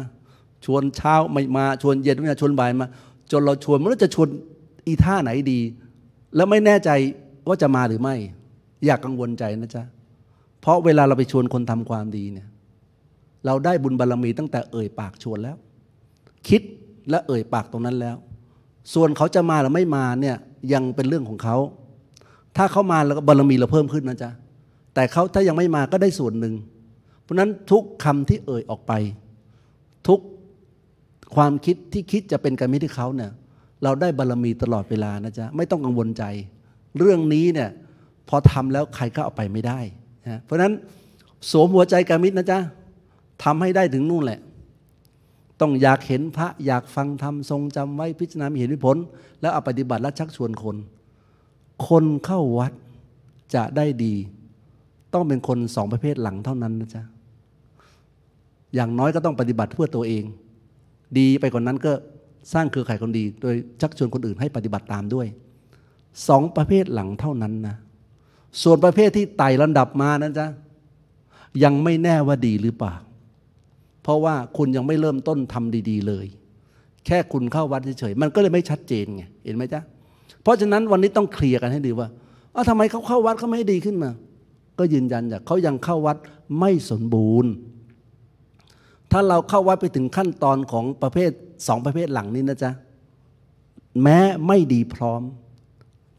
ชวนเช้าไม่มา ชวนเย็นไม่มาชวนบ่ายมา จนเราชวนมันจะชวนอีท่าไหนดี แล้วไม่แน่ใจ ว่าจะมาหรือไม่ อยากกังวลใจนะจ๊ะ เพราะเวลาเราไปชวนคนทำความดีเนี่ย เราได้บุญบารรมีตั้งแต่เอ่ย ปากชวนแล้ว คิดและเอ่ยปากตรงนั้นแล้ว ส่วนเขาจะมาหรือไม่มาเนี่ยยังเป็นเรื่องของเขา ถ้าเขามาแล้วก็บารมีเราเพิ่มขึ้นนะจ๊ะ แต่เขาถ้ายังไม่มาก็ได้ส่วนหนึ่ง เพราะนั้นทุกคำที่เอ่ยออกไป ทุกความคิดที่คิดจะเป็นการมิตรที่เขาเนี่ย เราได้บารมีตลอดเวลานะจ๊ะไม่ต้องกังวลใจ เรื่องนี้เนี่ยพอทำแล้วใครก็เอาไปไม่ได้นะเพราะฉะนั้นสวมหัวใจการมิตรนะจ๊ะทำให้ได้ถึงนู่นแหละต้องอยากเห็นพระอยากฟังธรรม ทรงจำไว้พิจารณาเห็นผลแล้วเอาปฏิบัติและชักชวนคน คนเข้าวัดจะได้ดี ต้องเป็นคนสองประเภทหลังเท่านั้นนะจ๊ะอย่างน้อยก็ต้องปฏิบัติเพื่อตัวเอง ดีไปกว่านนั้นก็สร้างเครือข่ายคนดี โดยชักชวนคนอื่นให้ปฏิบัติตามด้วยสองประเภทหลังเท่านั้นนะ ส่วนประเภทที่ไต่ลำดับมานั้นจ๊ะยังไม่แน่ว่าดีหรือเปล่าเพราะว่าคุณยังไม่เริ่มต้นทำดี ๆเลย แค่คุณเข้าวัดเฉยๆมันก็เลยไม่ชัดเจนไงเห็นไหมจ๊ะเพราะฉะนั้นวันนี้ต้องเคลียร์กันให้ดีว่าอ้าวทำไมเขาเข้าวัดเขาไม่ดีขึ้นมา ก็ยืนยันจากเขายังเข้าวัดไม่สมบูรณ์ถ้าเราเข้าวัดไปถึงขั้นตอนของประเภทสองประเภทหลังนี้นะจ๊ะแม้ไม่ดีพร้อม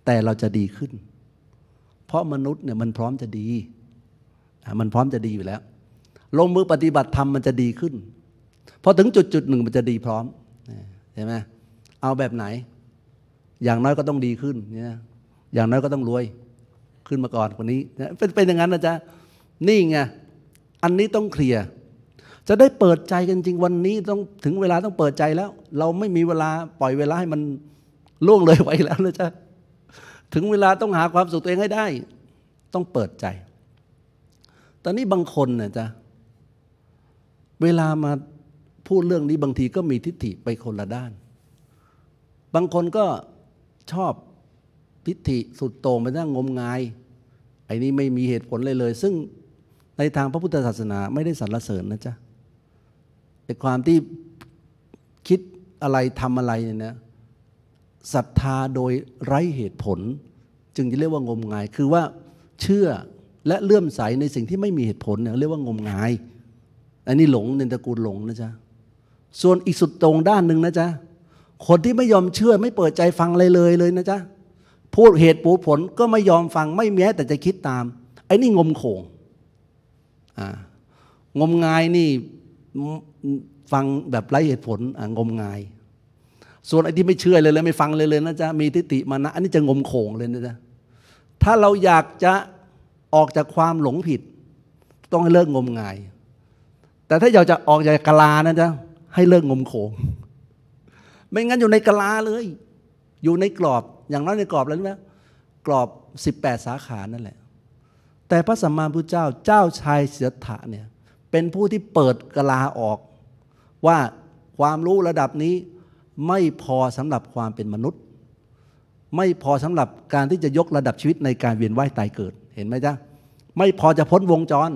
แต่เราจะดีขึ้น เพราะมนุษย์เนี่ยมันพร้อมจะดี มันพร้อมจะดีอยู่แล้วลงมือปฏิบัติธรรมมันจะดีขึ้นพอถึงจุดจุดหนึ่งมันจะดีพร้อมเห็นไหมเอาแบบไหน อย่างน้อยก็ต้องดีขึ้นเนี่ยอย่างน้อยก็ต้องรวยขึ้นมาก่อนกว่านี้เป็นเป็นอย่างนั้นนะจ๊ะนี่ไงอันนี้ต้องเคลียร์จะได้เปิดใจกันจริงวันนี้ต้องถึงเวลาต้องเปิดใจแล้ว เราไม่มีเวลาปล่อยเวลาให้มันล่วงเลยไว้แล้วนะจ๊ะถึงเวลาต้องหาความสุขตัวเองให้ได้ ต้องเปิดใจ ตอนนี้บางคนนะจ๊ะเวลามาพูดเรื่องนี้บางทีก็มีทิฏฐิไปคนละด้าน บางคนก็ชอบทิฏฐิสุดโต่งไปด้างงมงาย ไอ้นี้ไม่มีเหตุผลเลยเลย ซึ่งในทางพระพุทธศาสนาไม่ได้สรรเสริญนะจ๊ะแต่ความที่คิดอะไรทำอะไรเนี่ยนะ ศรัทธาโดยไร้เหตุผล จึงจะเรียกว่างมงาย คือว่าเชื่อและเลื่อมใสในสิ่งที่ไม่มีเหตุผลเนี่ยเรียกว่างมงายอันนี้หลงในตระกูลหลงนะจ๊ะ ส่วนอีกสุดตรงด้านหนึ่งนะจ๊ะ คนที่ไม่ยอมเชื่อไม่เปิดใจฟังเลยเลยเลยนะจ๊ะ พูดเหตุปูผลก็ไม่ยอมฟังไม่แม้แต่จะคิดตาม ไอ้นี่งมโขงงมงายนี่ฟังแบบไร้เหตุผลอ่างมงาย ส่วนไอ้ที่ไม่เชื่อเลยเลย ไม่ฟังเลยเลยนะจ๊ะ มีทิฏฐิมานะอันนี้จะงมโขงเลยนะจ๊ะถ้าเราอยากจะออกจากความหลงผิด ต้องเลิกงมงายแต่ถ้าอยากจะออกจากกะลานะจ๊ะให้เลิกงมโขงไม่งั้นอยู่ในกะลาเลย อยู่ในกรอบอย่างน้อยในกรอบแล้วนะไหมกรอบ 18 สาขานั่นแหละแต่พระสัมมาพุทธเจ้าเจ้าชายเสียถะเนี่ยเป็นผู้ที่เปิดกะลาออก ว่าความรู้ระดับนี้ ไม่พอสำหรับความเป็นมนุษย์ ไม่พอสำหรับการที่จะยกระดับชีวิตในการเวียนว่ายตายเกิดเห็นไหมจ๊ะไม่พอจะพ้นวงจร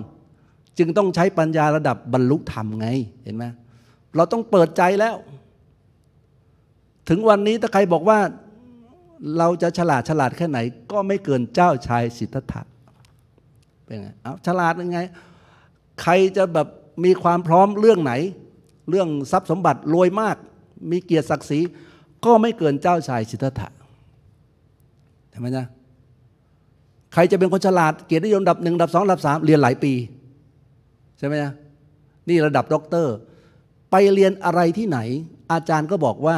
จึงต้องใช้ปัญญาระดับบรรลุธรรมไงเห็นไหมเราต้องเปิดใจแล้ว ถึงวันนี้ถ้าใครบอกว่าเราจะฉลาดฉลาดแค่ไหน ก็ไม่เกินเจ้าชายสิทธัตถะเป็นไงเอาฉลาดยังไง ใครจะแบบมีความพร้อมเรื่องไหน เรื่องทรัพย์สมบัติ รวยมาก มีเกียรติศักดิ์ศรีก็ไม่เกินเจ้าชายสิทธัตถะใช่ไหมนะใครจะเป็นคนฉลาด เกียรตินิยมดับหนึ่งดับสองดับสามเรียนหลายปีช่ไหมนะนี่ระดับด็อกเตอร์ไปเรียนอะไรที่ไหน อาจารย์ก็บอกว่า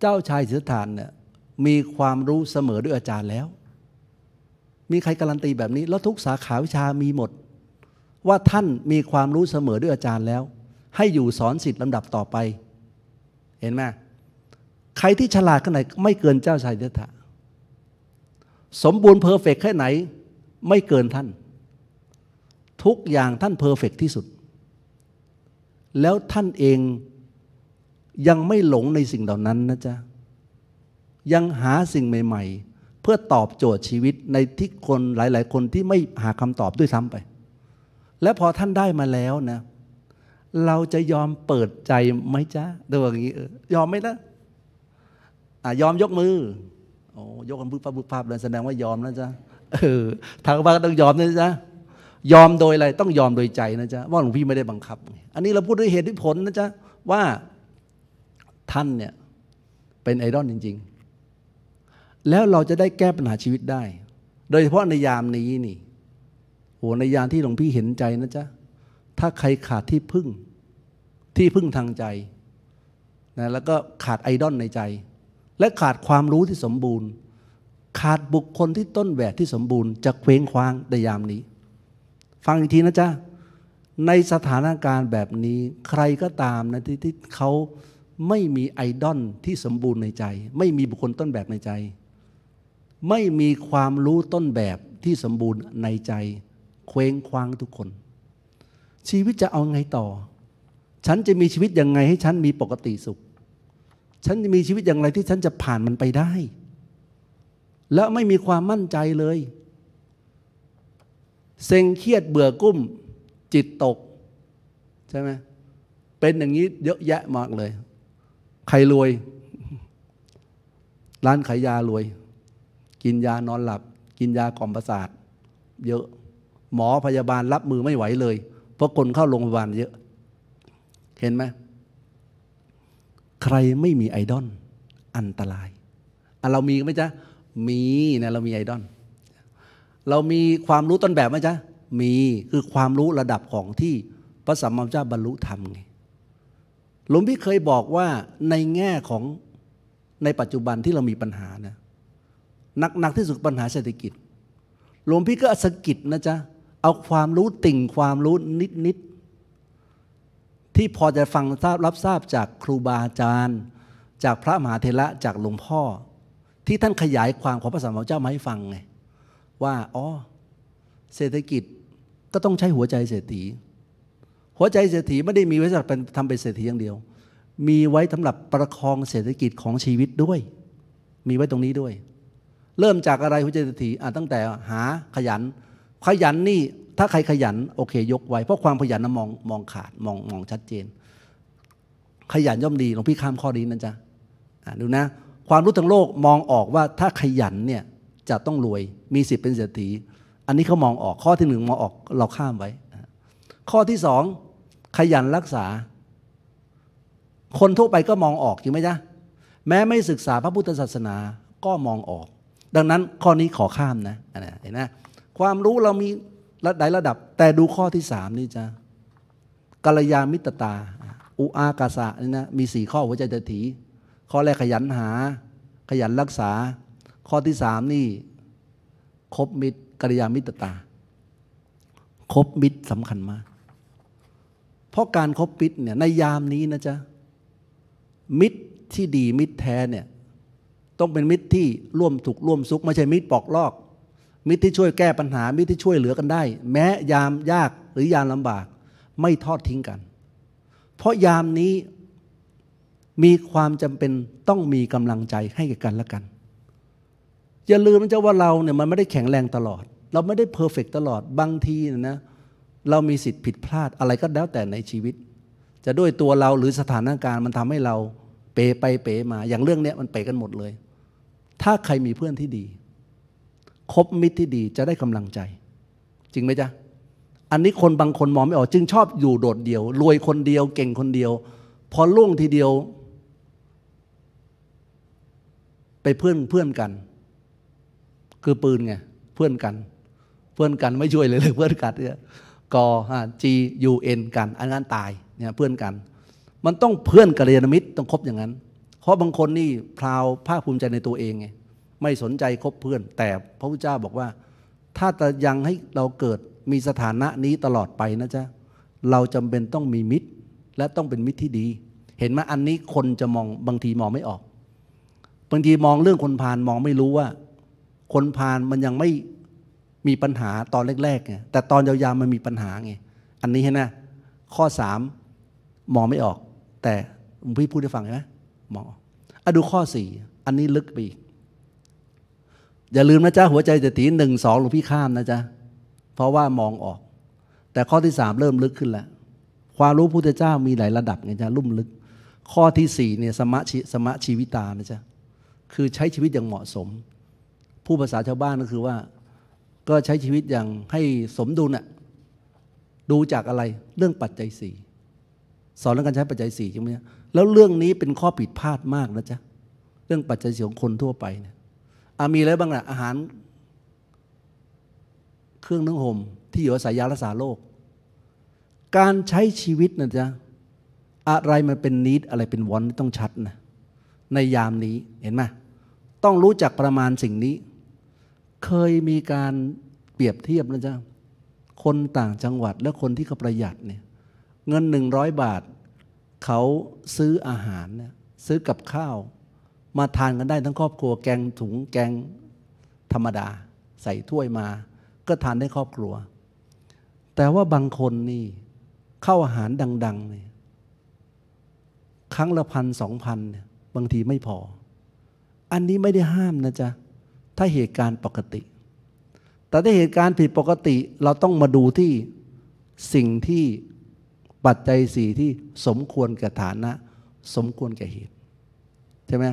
เจ้าชายสิทธานเนี่ยมีความรู้เสมอด้วยอาจารย์แล้ว มีใครการันตีแบบนี้แล้วทุกสาขาวิชามีหมด ว่าท่านมีความรู้เสมอด้วยอาจารย์แล้ว ให้อยู่สอนสิทธิ์ลำดับต่อไป เห็นไหมใครที่ฉลาดขนาดไหน ไม่เกินเจ้าชายสิทธาสมบูรณ์เพอร์เฟกแค่ไหน ไม่เกินท่านทุกอย่างท่านเพอร์เฟกที่สุด แล้วท่านเองยังไม่หลงในสิ่งเหล่านั้นนะจ๊ะ ยังหาสิ่งใหม่ ๆ เพื่อตอบโจทย์ชีวิตในที่คนหลาย ๆ คนที่ไม่หาคำตอบด้วยซ้ำไป และพอท่านได้มาแล้วนะเราจะยอมเปิดใจไหมจ๊ะดูอย่างนี้ยอมไหมนะยอมยกมือ โอ้ยกือปุ๊บปับบึกปับเลยแสดงว่ายอมนะจ๊ะเออทางบ้านต้องยอมนะจ๊ะยอมโดยอะไรต้องยอมโดยใจนะจ๊ะ ว่าหลวงพี่ไม่ได้บังคับ อันนี้เราพูดด้วยเหตุด้วยผลนะจ๊ะว่าท่านเนี่ยเป็นไอดอลจริงๆ แล้วเราจะได้แก้ปัญหาชีวิตได้ โดยเฉพาะในยามนี้นี่โหในยามที่หลวงพี่เห็นใจนะจ๊ะ ถ้าใครขาดที่พึ่งที่พึ่งทางใจนะแล้วก็ขาดไอดอลในใจ และขาดความรู้ที่สมบูรณ์ ขาดบุคคลที่ต้นแบบที่สมบูรณ์ จะเคว้งคว้างในยามนี้ฟังอีกทีนะจ๊ะ ในสถานการณ์แบบนี้ใครก็ตามนะที่ที่เขาไม่มีไอดอลที่สมบูรณ์ในใจ ไม่มีบุคคลต้นแบบในใจ ไม่มีความรู้ต้นแบบที่สมบูรณ์ในใจเคว้งคว้างทุกคน ชีวิตจะเอาไงต่อ ฉันจะมีชีวิตยังไง ให้ฉันมีปกติสุข ฉันจะมีชีวิตอย่างไร ที่ฉันจะผ่านมันไปได้ และไม่มีความมั่นใจเลยเซ็งเครียดเบื่อกุ้มจิตตก ใช่ไหมเป็นอย่างนี้เยอะแยะมากเลย ใครรวย ร้านขายยารวย กินยานอนหลับ กินยากล่อมประสาท เยอะหมอพยาบาลรับมือไม่ไหวเลย เพราะคนเข้าโรงพยาบาลเยอะ เห็นไหมใครไม่มีไอดอลอันตรายอ่ะเรามีไหมจ๊ะ มีนะ เรามีไอดอลเรามีความรู้ต้นแบบไหมจ๊ะ มี คือความรู้ระดับของที่พระสัมมาสัมพุทธเจ้าบรรลุธรรมไงหลวงพี่เคยบอกว่าในแง่ของในปัจจุบันที่เรามีปัญหานะหนักหนักที่สุดปัญหาเศรษฐกิจ หลวงพี่ก็สกิดนะจ๊ะ เอาความรู้ติ่งความรู้นิดนิดที่พอจะฟังทราบรับทราบจากครูบาอาจารย์ จากพระมหาเทระจากหลวงพ่อที่ท่านขยายความของพระสัมมาสัมพุทธเจ้ามาให้ฟังไงว่าอ๋อเศรษฐกิจก็ต้องใช้หัวใจเศรษฐี หัวใจเศรษฐีไม่ได้มีไว้สำหรับทำเป็นเศรษฐีอย่างเดียว มีไว้สำหรับประคองเศรษฐกิจของชีวิตด้วย มีไว้ตรงนี้ด้วย เริ่มจากอะไรหัวใจเศรษฐีอ่ะตั้งแต่หาขยัน ขยันนี่ถ้าใครขยันโอเค ยกไว้ เพราะความขยันนะมองมองขาดมองมองชัดเจน ขยันย่อมดีหลวงพี่ข้ามข้อนี้นะจ้ะดูนะ ความรู้ทั้งโลกมองออกว่า ถ้าขยันเนี่ยจะต้องรวยมีสิทธิ์เป็นเศรษฐี อันนี้เขามองออกข้อที่หนึ่งมองออก เราข้ามไว้ ข้อที่สองขยันรักษา คนทั่วไปก็มองออก จริงไหมจ๊ะ แม้ไม่ศึกษาพระพุทธศาสนาก็มองออก ดังนั้นข้อนี้ขอข้ามนะเห็นหะความรู้เรามีระดับระดับ แต่ดูข้อที่สามนี่จ้ะกัลยาณมิตรตาอุอากาสะนี่นะมีสี่ข้อหัวใจเศรษฐีข้อแรกขยันหา ขยันรักษาข้อที่สามนี่คบมิตรกริยามิตรตาคบมิตรสำคัญมากเพราะการครบมิตรเนี่ยในยามนี้นะจ๊ะมิตรที่ดี มิตรแท้เนี่ยต้องเป็นมิตรที่ร่วมถูกร่วมสุขไม่ใช่มิตรปอกลอก มิตรที่ช่วยแก้ปัญหามิตรที่ช่วยเหลือกันได้ แม้ยามยากหรือยามลำบาก ไม่ทอดทิ้งกัน เพราะยามนี้มีความจำเป็นต้องมีกำลังใจให้กกันและกันอย่าลืมนะเจ้าว่าเราเนี่ยมันไม่ได้แข็งแรงตลอด เราไม่ได้เพอร์เฟกตลอด บางทีนะเรามีสิทธิ์ผิดพลาดอะไรก็แล้วแต่ในชีวิต จะด้วยตัวเราหรือสถานการณ์มันทำให้เรา เปไปเปมาอย่างเรื่องเนี้ยมันเปกันหมดเลย ถ้าใครมีเพื่อนที่ดีคบมิตรที่ดีจะได้กำลังใจ จริงไหมจ๊ะ อันนี้คนบางคนมองไม่ออก จึงชอบอยู่โดดเดี่ยวรวยคนเดียวเก่งคนเดียว พอล่วงทีเดียว ไปเพื่อนเพื่อนกันคือปืนไงเพื่อนกันเพื่อนกันไม่ช่วยเลยเลยเพื่อนกันเนี่ยกอ G U N กันอันนั้นตายเนี่ยเพื่อนกัน มันต้องเพื่อนกัลยาณมิตรต้องคบอย่างนั้น เพราะบางคนนี่พราวภาคภูมิใจในตัวเองไงไม่สนใจคบเพื่อนแต่พระพุทธเจ้าบอกว่า ถ้าจะยังให้เราเกิดมีสถานะนี้ตลอดไปนะจ๊ะเราจำเป็นต้องมีมิตรและต้องเป็นมิตรที่ดี เห็นไหมอันนี้คนจะมองบางทีมองไม่ออก บางทีมองเรื่องคนพาลมองไม่รู้ว่าคนพาลมันยังไม่มีปัญหาตอนแรกๆไงแต่ตอนยาวๆมันมีปัญหาไงอันนี้เห็นหมข้อสามมองไม่ออก แต่พี่พูดให้ฟังนะมองอะดูข้อสี่อันนี้ลึกไปอีกอย่าลืมนะจ๊ะหัวใจจะตีหนึ่งสองหลวงพี่ข้ามนะจ๊ะเพราะว่ามองออก แต่ข้อที่สามเริ่มลึกขึ้นแล้วความรู้พุทธเจ้ามีหลายระดับไงจ๊ะลุ่มลึก ข้อที่สี่เนี่ยสมะชีสมะชีวิตานะจ๊ะคือใช้ชีวิตอย่างเหมาะสมผู้ภาษาชาวบ้านก็คือว่า ก็ใช้ชีวิตอย่างให้สมดุลน่ะดูจากอะไรเรื่องปัจจัยสี่สอนเรื่องการใช้ปัจจัยสี่ใช่ไหมแล้วเรื่องนี้เป็นข้อผิดพลาดมากนะจ๊ะเรื่องปัจจัยสี่ของคนทั่วไปเนี่ยมีอะไรบ้างล่ะอาหาร เครื่องนึ่งห่ม ที่อยู่อาศัยยารักษาโรคการใช้ชีวิตนะจ๊ะอะไรมันเป็นนิดอะไรเป็นวอนต้องชัดนะในยามนี้เห็นไหมต้องรู้จักประมาณสิ่งนี้เคยมีการเปรียบเทียบนะจ๊ะ คนต่างจังหวัดและคนที่เขาประหยัดเนี่ยเงินหนึ่งร้อยบาท เขาซื้ออาหารเนี่ยซื้อกับข้าว มาทานกันได้ทั้งครอบครัว แกงถุงแกงธรรมดา ใส่ถ้วยมา ก็ทานได้ครอบครัว แต่ว่าบางคนนี่เข้าอาหารดัง ๆเนี่ยครั้งละพันสองพันเนี่ยบางทีไม่พอ อันนี้ไม่ได้ห้ามนะจ๊ะถ้าเหตุการณ์ปกติ แต่ถ้าเหตุการณ์ผิดปกติ เราต้องมาดูที่สิ่งที่ปัจจัยสี่ที่สมควรแก่ฐานะ สมควรแก่เหตุ ใช่ไหม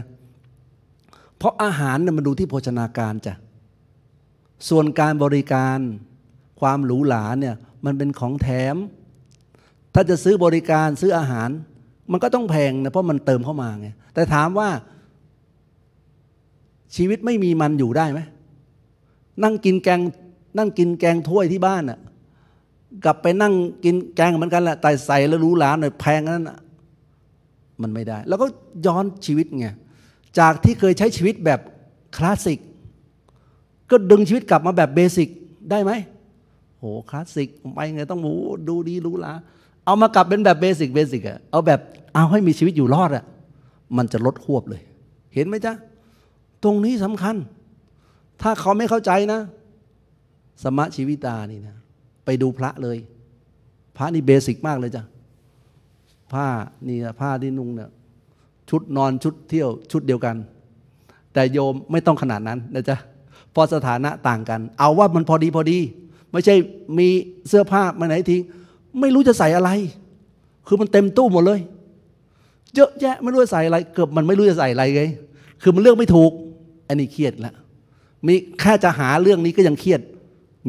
เพราะอาหารเนี่ยมันดูที่โภชนาการจ้ะ ส่วนการบริการความหรูหราเนี่ยมันเป็นของแถม ถ้าจะซื้อบริการซื้ออาหารมันก็ต้องแพงนะเพราะมันเติมเข้ามาไง แต่ถามว่าชีวิตไม่มีมันอยู่ได้ไหมนั่งกินแกงนั่งกินแกงถ้วยที่บ้านน่ะกลับไปนั่งกินแกงเหมือนกันแหละแต่ใส่แล้วรู้หลาหน่อยแพงนั้นมันไม่ได้ แล้วก็ย้อนชีวิตไงจากที่เคยใช้ชีวิตแบบคลาสสิก ก็ดึงชีวิตกลับมาแบบเบสิก ได้ไหมโหคลาสสิกไปไงต้องหูดูดีรู้ละเอามากลับเป็นแบบเบสิกเบสิกอะเอาแบบเอาให้มีชีวิตอยู่รอดอะมันจะลดควบเลย เห็นไหมจ๊ะตรงนี้สำคัญ ถ้าเขาไม่เข้าใจนะ สมะชีวิตานี่นะ ไปดูพระเลย พระนี่เบสิกมากเลยจ้ะ ผ้านี่ผ้าที่นุ่งเนี่ย ชุดนอนชุดเที่ยวชุดเดียวกัน แต่โยมไม่ต้องขนาดนั้นนะจ๊ะพอสถานะต่างกัน เอาว่ามันพอดีพอดี ไม่ใช่มีเสื้อผ้ามาไหนทิ้งไม่รู้จะใส่อะไร คือมันเต็มตู้หมดเลย เยอะแยะไม่รู้จะใส่อะไร เกือบมันไม่รู้จะใส่อะไรไงคือมันเลือกไม่ถูกอันนี้เครียดละมีแค่จะหาเรื่องนี้ก็ยังเครียด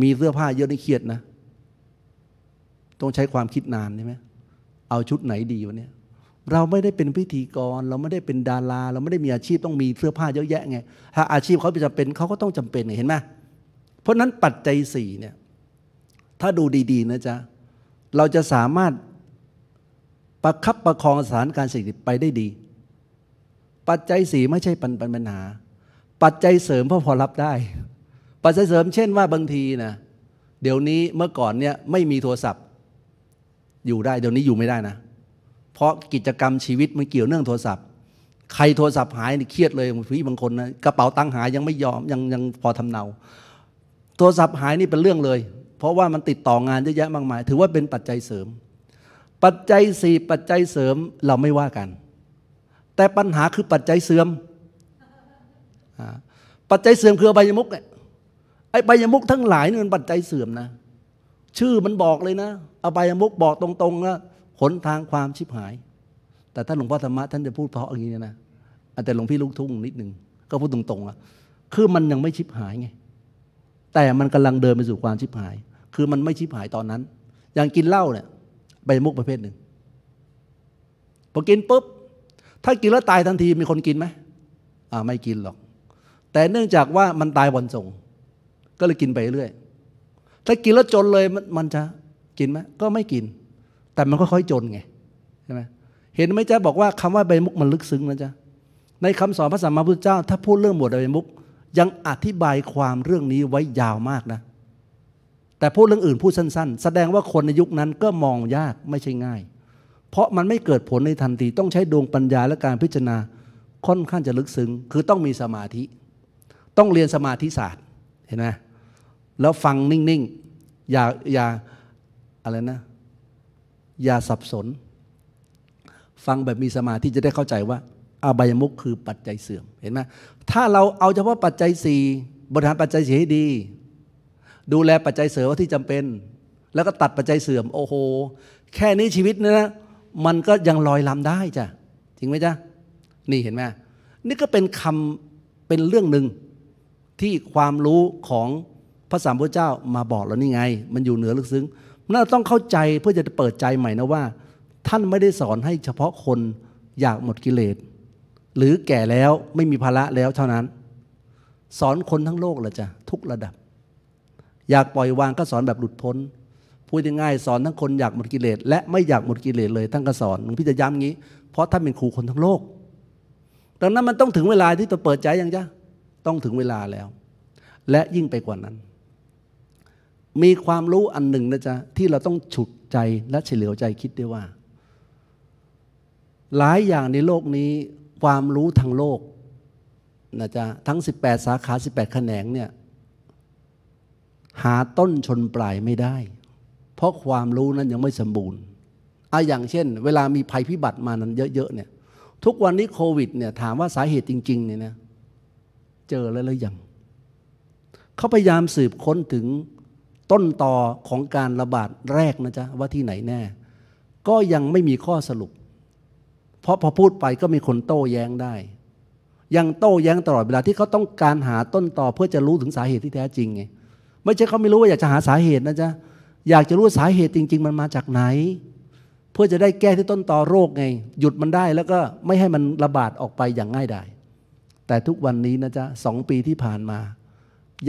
มีเสื้อผ้าเยอะนี่เครียดนะ ต้องใช้ความคิดนานใช่ไหมเอาชุดไหนดีวะเนี่ยเราไม่ได้เป็นพิธีกร เราไม่ได้เป็นดาราเราไม่ได้มีอาชีพ ต้องมีเสื้อผ้าเยอะแยะไงถ้าอาชีพเขาจะเป็นเขาก็ต้องจำเป็นเห็นไหมเพราะนั้นปัจจัยสี่เนี่ยถ้าดูดี ๆนะจ๊ะเราจะสามารถประคับประคองสถานการณ์เศรษฐกิจไปได้ดี ปัจจัยสี่ไม่ใช่ปัญหาปัจจัยเสริมพอพอรับได้ ปัจจัยเสริมเช่นว่าบางทีนะเดี๋ยวนี้เมื่อก่อนเนี่ยไม่มีโทรศัพท์อยู่ได้เดี๋ยวนี้อยู่ไม่ได้นะ เพราะกิจกรรมชีวิตมันเกี่ยว เนื่องโทรศัพท์ ใครโทรศัพท์หายนี่เครียดเลยพี่บางคนนะกระเป๋าตังค์หาย ยังไม่ยอมยังยังพอทำเนาโทรศัพท์หายนี่เป็นเรื่องเลย เพราะว่ามันติดต่องานเยอะแยะมากมายถือว่าเป็นปัจจัยเสริม ปัจจัยสี่ปัจจัยเสริมเราไม่ว่ากัน แต่ปัญหาคือปัจจัยเสื่อมปัจจัยเสื่อมคือใบยมุกเนี่ยไอ้ใบยมุกทั้งหลายนี่มันปัจจัยเสื่อมนะ ชื่อมันบอกเลยนะเอาใบยมุกบอกตรงๆนะหนทางความชิบหาย แต่ท่านหลวงพ่อธรรมะ ท่านจะพูดเพราะอย่างนี้นะแต่หลวงพี่ลูกทุ่งนิดนึง ก็พูดตรงๆอะคือมันยังไม่ชิบหายไง แต่มันกำลังเดินไปสู่ความชิบหาย คือมันไม่ชิบหายตอนนั้น อย่างกินเหล้าเนี่ยใบยมุกประเภทหนึ่งพอกินปุ๊บถ้ากินแล้วตายทันทีมีคนกินไหมอ่าไม่กินหรอกแต่เนื่องจากว่ามันตายวันส่ง ก็เลยกินไปเรื่อย ถ้ากินแล้วจนเลยมันจะกินไหมก็ไม่กิน แต่มันค่อยๆจนไงใช่ไหมเห็นไหมจ๊ะบอกว่าคำว่าใบมุกมันลึกซึ้งนะจ๊ะในคำสอนพระสัมมาพุทธเจ้า ถ้าพูดเรื่องหมวดใบมุก ยังอธิบายความเรื่องนี้ไว้ยาวมากนะ แต่พูดเรื่องอื่นพูดสั้นๆ แสดงว่าคนในยุคนั้นก็มองยากไม่ใช่ง่าย เพราะมันไม่เกิดผลในทันทีต้องใช้ดวงปัญญาและการพิจารณาค่อนข้างจะลึกซึ้ง คือต้องมีสมาธิต้องเรียนสมาธิศาสตร์เห็นไหม แล้วฟังนิ่งๆ อย่าอย่าอะไรนะ อย่าสับสน ฟังแบบมีสมาธิจะได้เข้าใจว่าอาบายมุกคือปัจจัยเสื่อมเห็นไหมถ้าเราเอาเฉพาะปัจจัยสี่บริหารปัจจัยสี่ให้ดี ดูแลปัจจัยเสริมที่จำเป็น แล้วก็ตัดปัจจัยเสื่อม โอ้โห แค่นี้ชีวิตนะมันก็ยังลอยลำได้จ้ะจริงไหมจ๊ะนี่เห็นไหมนี่ก็เป็นคำ เป็นเรื่องหนึ่งที่ความรู้ของพระสามพระเจ้ามาบอกเรานี่ไง มันอยู่เหนือลึกซึ้งน่าต้องเข้าใจเพื่อจะเปิดใจใหม่นะว่า ท่านไม่ได้สอนให้เฉพาะคนอยากหมดกิเลสหรือแก่แล้วไม่มีภาระแล้วเท่านั้น สอนคนทั้งโลกเลยจ้ะทุกระดับ อยากปล่อยวางก็สอนแบบหลุดพ้น พูดง่ายสอนทั้งคนอยากหมดกิเลสและไม่อยากหมดกิเลสเลยท่านก็สอนหลวงพี่จะย้ำงี้ เพราะท่านเป็นครูคนทั้งโลกดังนั้นมันต้องถึงเวลาที่จะเปิดใจยังจ้ะต้องถึงเวลาแล้วและยิ่งไปกว่านั้น มีความรู้อันหนึ่งนะจ๊ะ ที่เราต้องฉุดใจและเฉลียวใจคิดด้วยว่า หลายอย่างในโลกนี้ความรู้ทางโลกนะจ๊ะทั้ง 18 สาขา 18แขนงเนี่ยหาต้นชนปลายไม่ได้ เพราะความรู้นั้นยังไม่สมบูรณ์อะอย่างเช่น เวลามีภัยพิบัติมานั้นเยอะๆเนี่ยทุกวันนี้โควิดเนี่ยถามว่าสาเหตุจริงๆเนี่ยนะเจอแล้วหรือยังเขาพยายามสืบค้นถึงต้นต่อของการระบาดแรกนะจ๊ะว่าที่ไหนแน่ ก็ยังไม่มีข้อสรุป เพราะพอพูดไปก็มีคนโต้แย้งได้ ยังโต้แย้งตลอดเวลาที่เขาต้องการหาต้นต่อเพื่อจะรู้ถึงสาเหตุที่แท้จริงไง ไม่ใช่เขาไม่รู้ว่าอยากจะหาสาเหตุนะจ๊ะ อยากจะรู้สาเหตุจริงๆมันมาจากไหน เพื่อจะได้แก้ที่ต้นต่อโรคไง หยุดมันได้ แล้วก็ไม่ให้มันระบาดออกไปอย่างง่ายดายแต่ทุกวันนี้นะจ๊ะสองปีที่ผ่านมา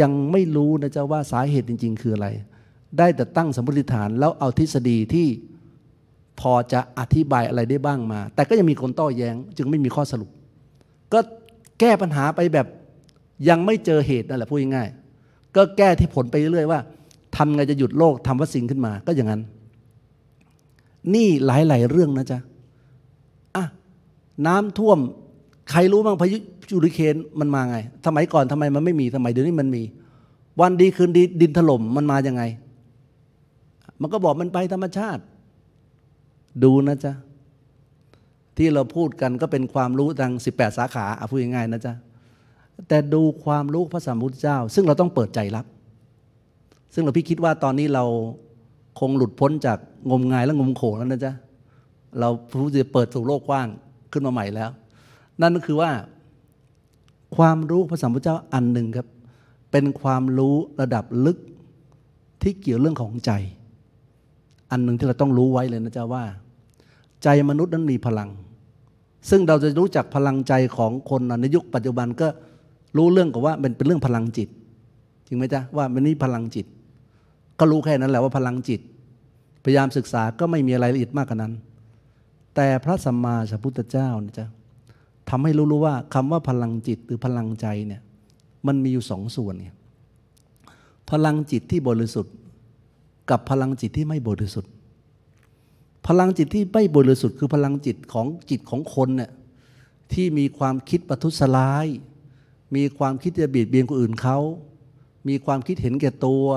ยังไม่รู้นะจ๊ะว่าสาเหตุจริงๆ คืออะไร ได้แต่ตั้งสมมติฐานแล้วเอาทฤษฎีที่พอจะอธิบายอะไรได้บ้างมา แต่ก็ยังมีคนต้อแยง้ง จึงไม่มีข้อสรุป ก็แก้ปัญหาไปแบบยังไม่เจอเหตุนั่นแหละพูดง่ายๆก็แก้ที่ผลไปเรื่อยๆว่าทำไงจะหยุดโลกทำวัคซีนขึ้นมา ก็อย่างนั้น นี่หลายๆเรื่องนะจ๊ะอ่ะน้ำท่วมใครรู้บ้างพายุยูริเคนมันมาไงสมัยก่อนทำไมมันไม่มีสมัยเดี๋ยวนี้มันมี วันดีคืนดีดินถล่มมันมาอย่างไง มันก็บอกมันไปธรรมชาติ ดูนะจ๊ะ ที่เราพูดกันก็เป็นความรู้ทาง 18 สาขาอาพูดง่ายๆนะจ๊ะ แต่ดูความรู้ พระสัมพุทธเจ้า ซึ่งเราต้องเปิดใจรับ ซึ่งเราพี่คิดว่าตอนนี้เราคงหลุดพ้นจากงมงาย และงมโขแล้วนะจ๊ะ เราพูดจะเปิดสู่โลกกว้างขึ้นมาใหม่แล้ว นั่นก็คือว่าความรู้พระสัมพุทธเจ้าอันหนึ่งครับ เป็นความรู้ระดับลึกที่เกี่ยวเรื่องของใจ อันหนึ่งที่เราต้องรู้ไว้เลยนะเจ้าว่า ใจมนุษย์นั้นมีพลัง ซึ่งเราจะรู้จักพลังใจของคนในยุคปัจจุบันก็รู้เรื่องกับว่า มันเป็นเรื่องพลังจิตจริงไหมจ๊ะว่ามันนี่พลังจิต ก็รู้แค่นั้นแหละว่าพลังจิต พยายามศึกษาก็ไม่มีอะไรละเอียดมากกว่านั้น แต่พระสัมมาสัมพุทธเจ้านะจ๊ะทำให้รู้รู้ว่าคำว่าพลังจิตหรือพลังใจเนี่ยมันมีอยู่สองส่วนเนี่ยพลังจิตที่บริสุทธิ์กับพลังจิตที่ไม่บริสุทธิ์ พลังจิตที่ไม่บริสุทธิ์คือพลังจิตของจิตของคนเนี่ยที่มีความคิดประทุษร้าย มีความคิดจะบีดเบียนคนอื่นเขา มีความคิดเห็นแก่ตัว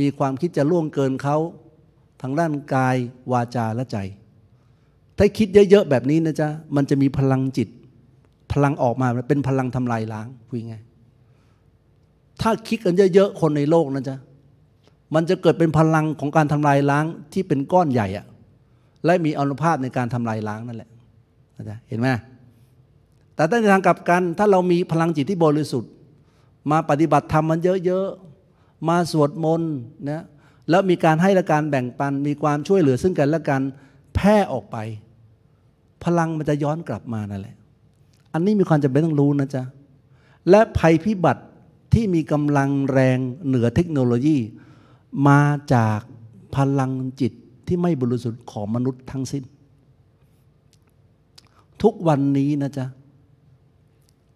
มีความคิดจะล่วงเกินเขาทางด้านกายวาจาและใจ ถ้าคิดเยอะๆแบบนี้นะจ๊ะมันจะมีพลังจิตพลังออกมาเป็นพลังทำลายล้างคุยไงถ้าคิดกันเยอะๆคนในโลกนะจ๊ะมันจะเกิดเป็นพลังของการทำลายล้างที่เป็นก้อนใหญ่อะและมีอนุภาพในการทำลายล้างนั่นแหละะเห็นไหมแต่ในทางกลับกันถ้าเรามีพลังจิตที่บริสุทธิ์ มาปฏิบัติธรรมมันเยอะๆมาสวดมนต์นะแล้วมีการให้และการแบ่งปันมีความช่วยเหลือซึ่งกันและกันแพร่ออกไป พลังมันจะย้อนกลับมานั่นแหละอันนี้มีความจำเป็นต้องรู้นะจ๊ะ และภัยพิบัติที่มีกำลังแรงเหนือเทคโนโลยี มาจากพลังจิตที่ไม่บริสุทธิ์ของมนุษย์ทั้งสิ้น ทุกวันนี้นะจ๊ะ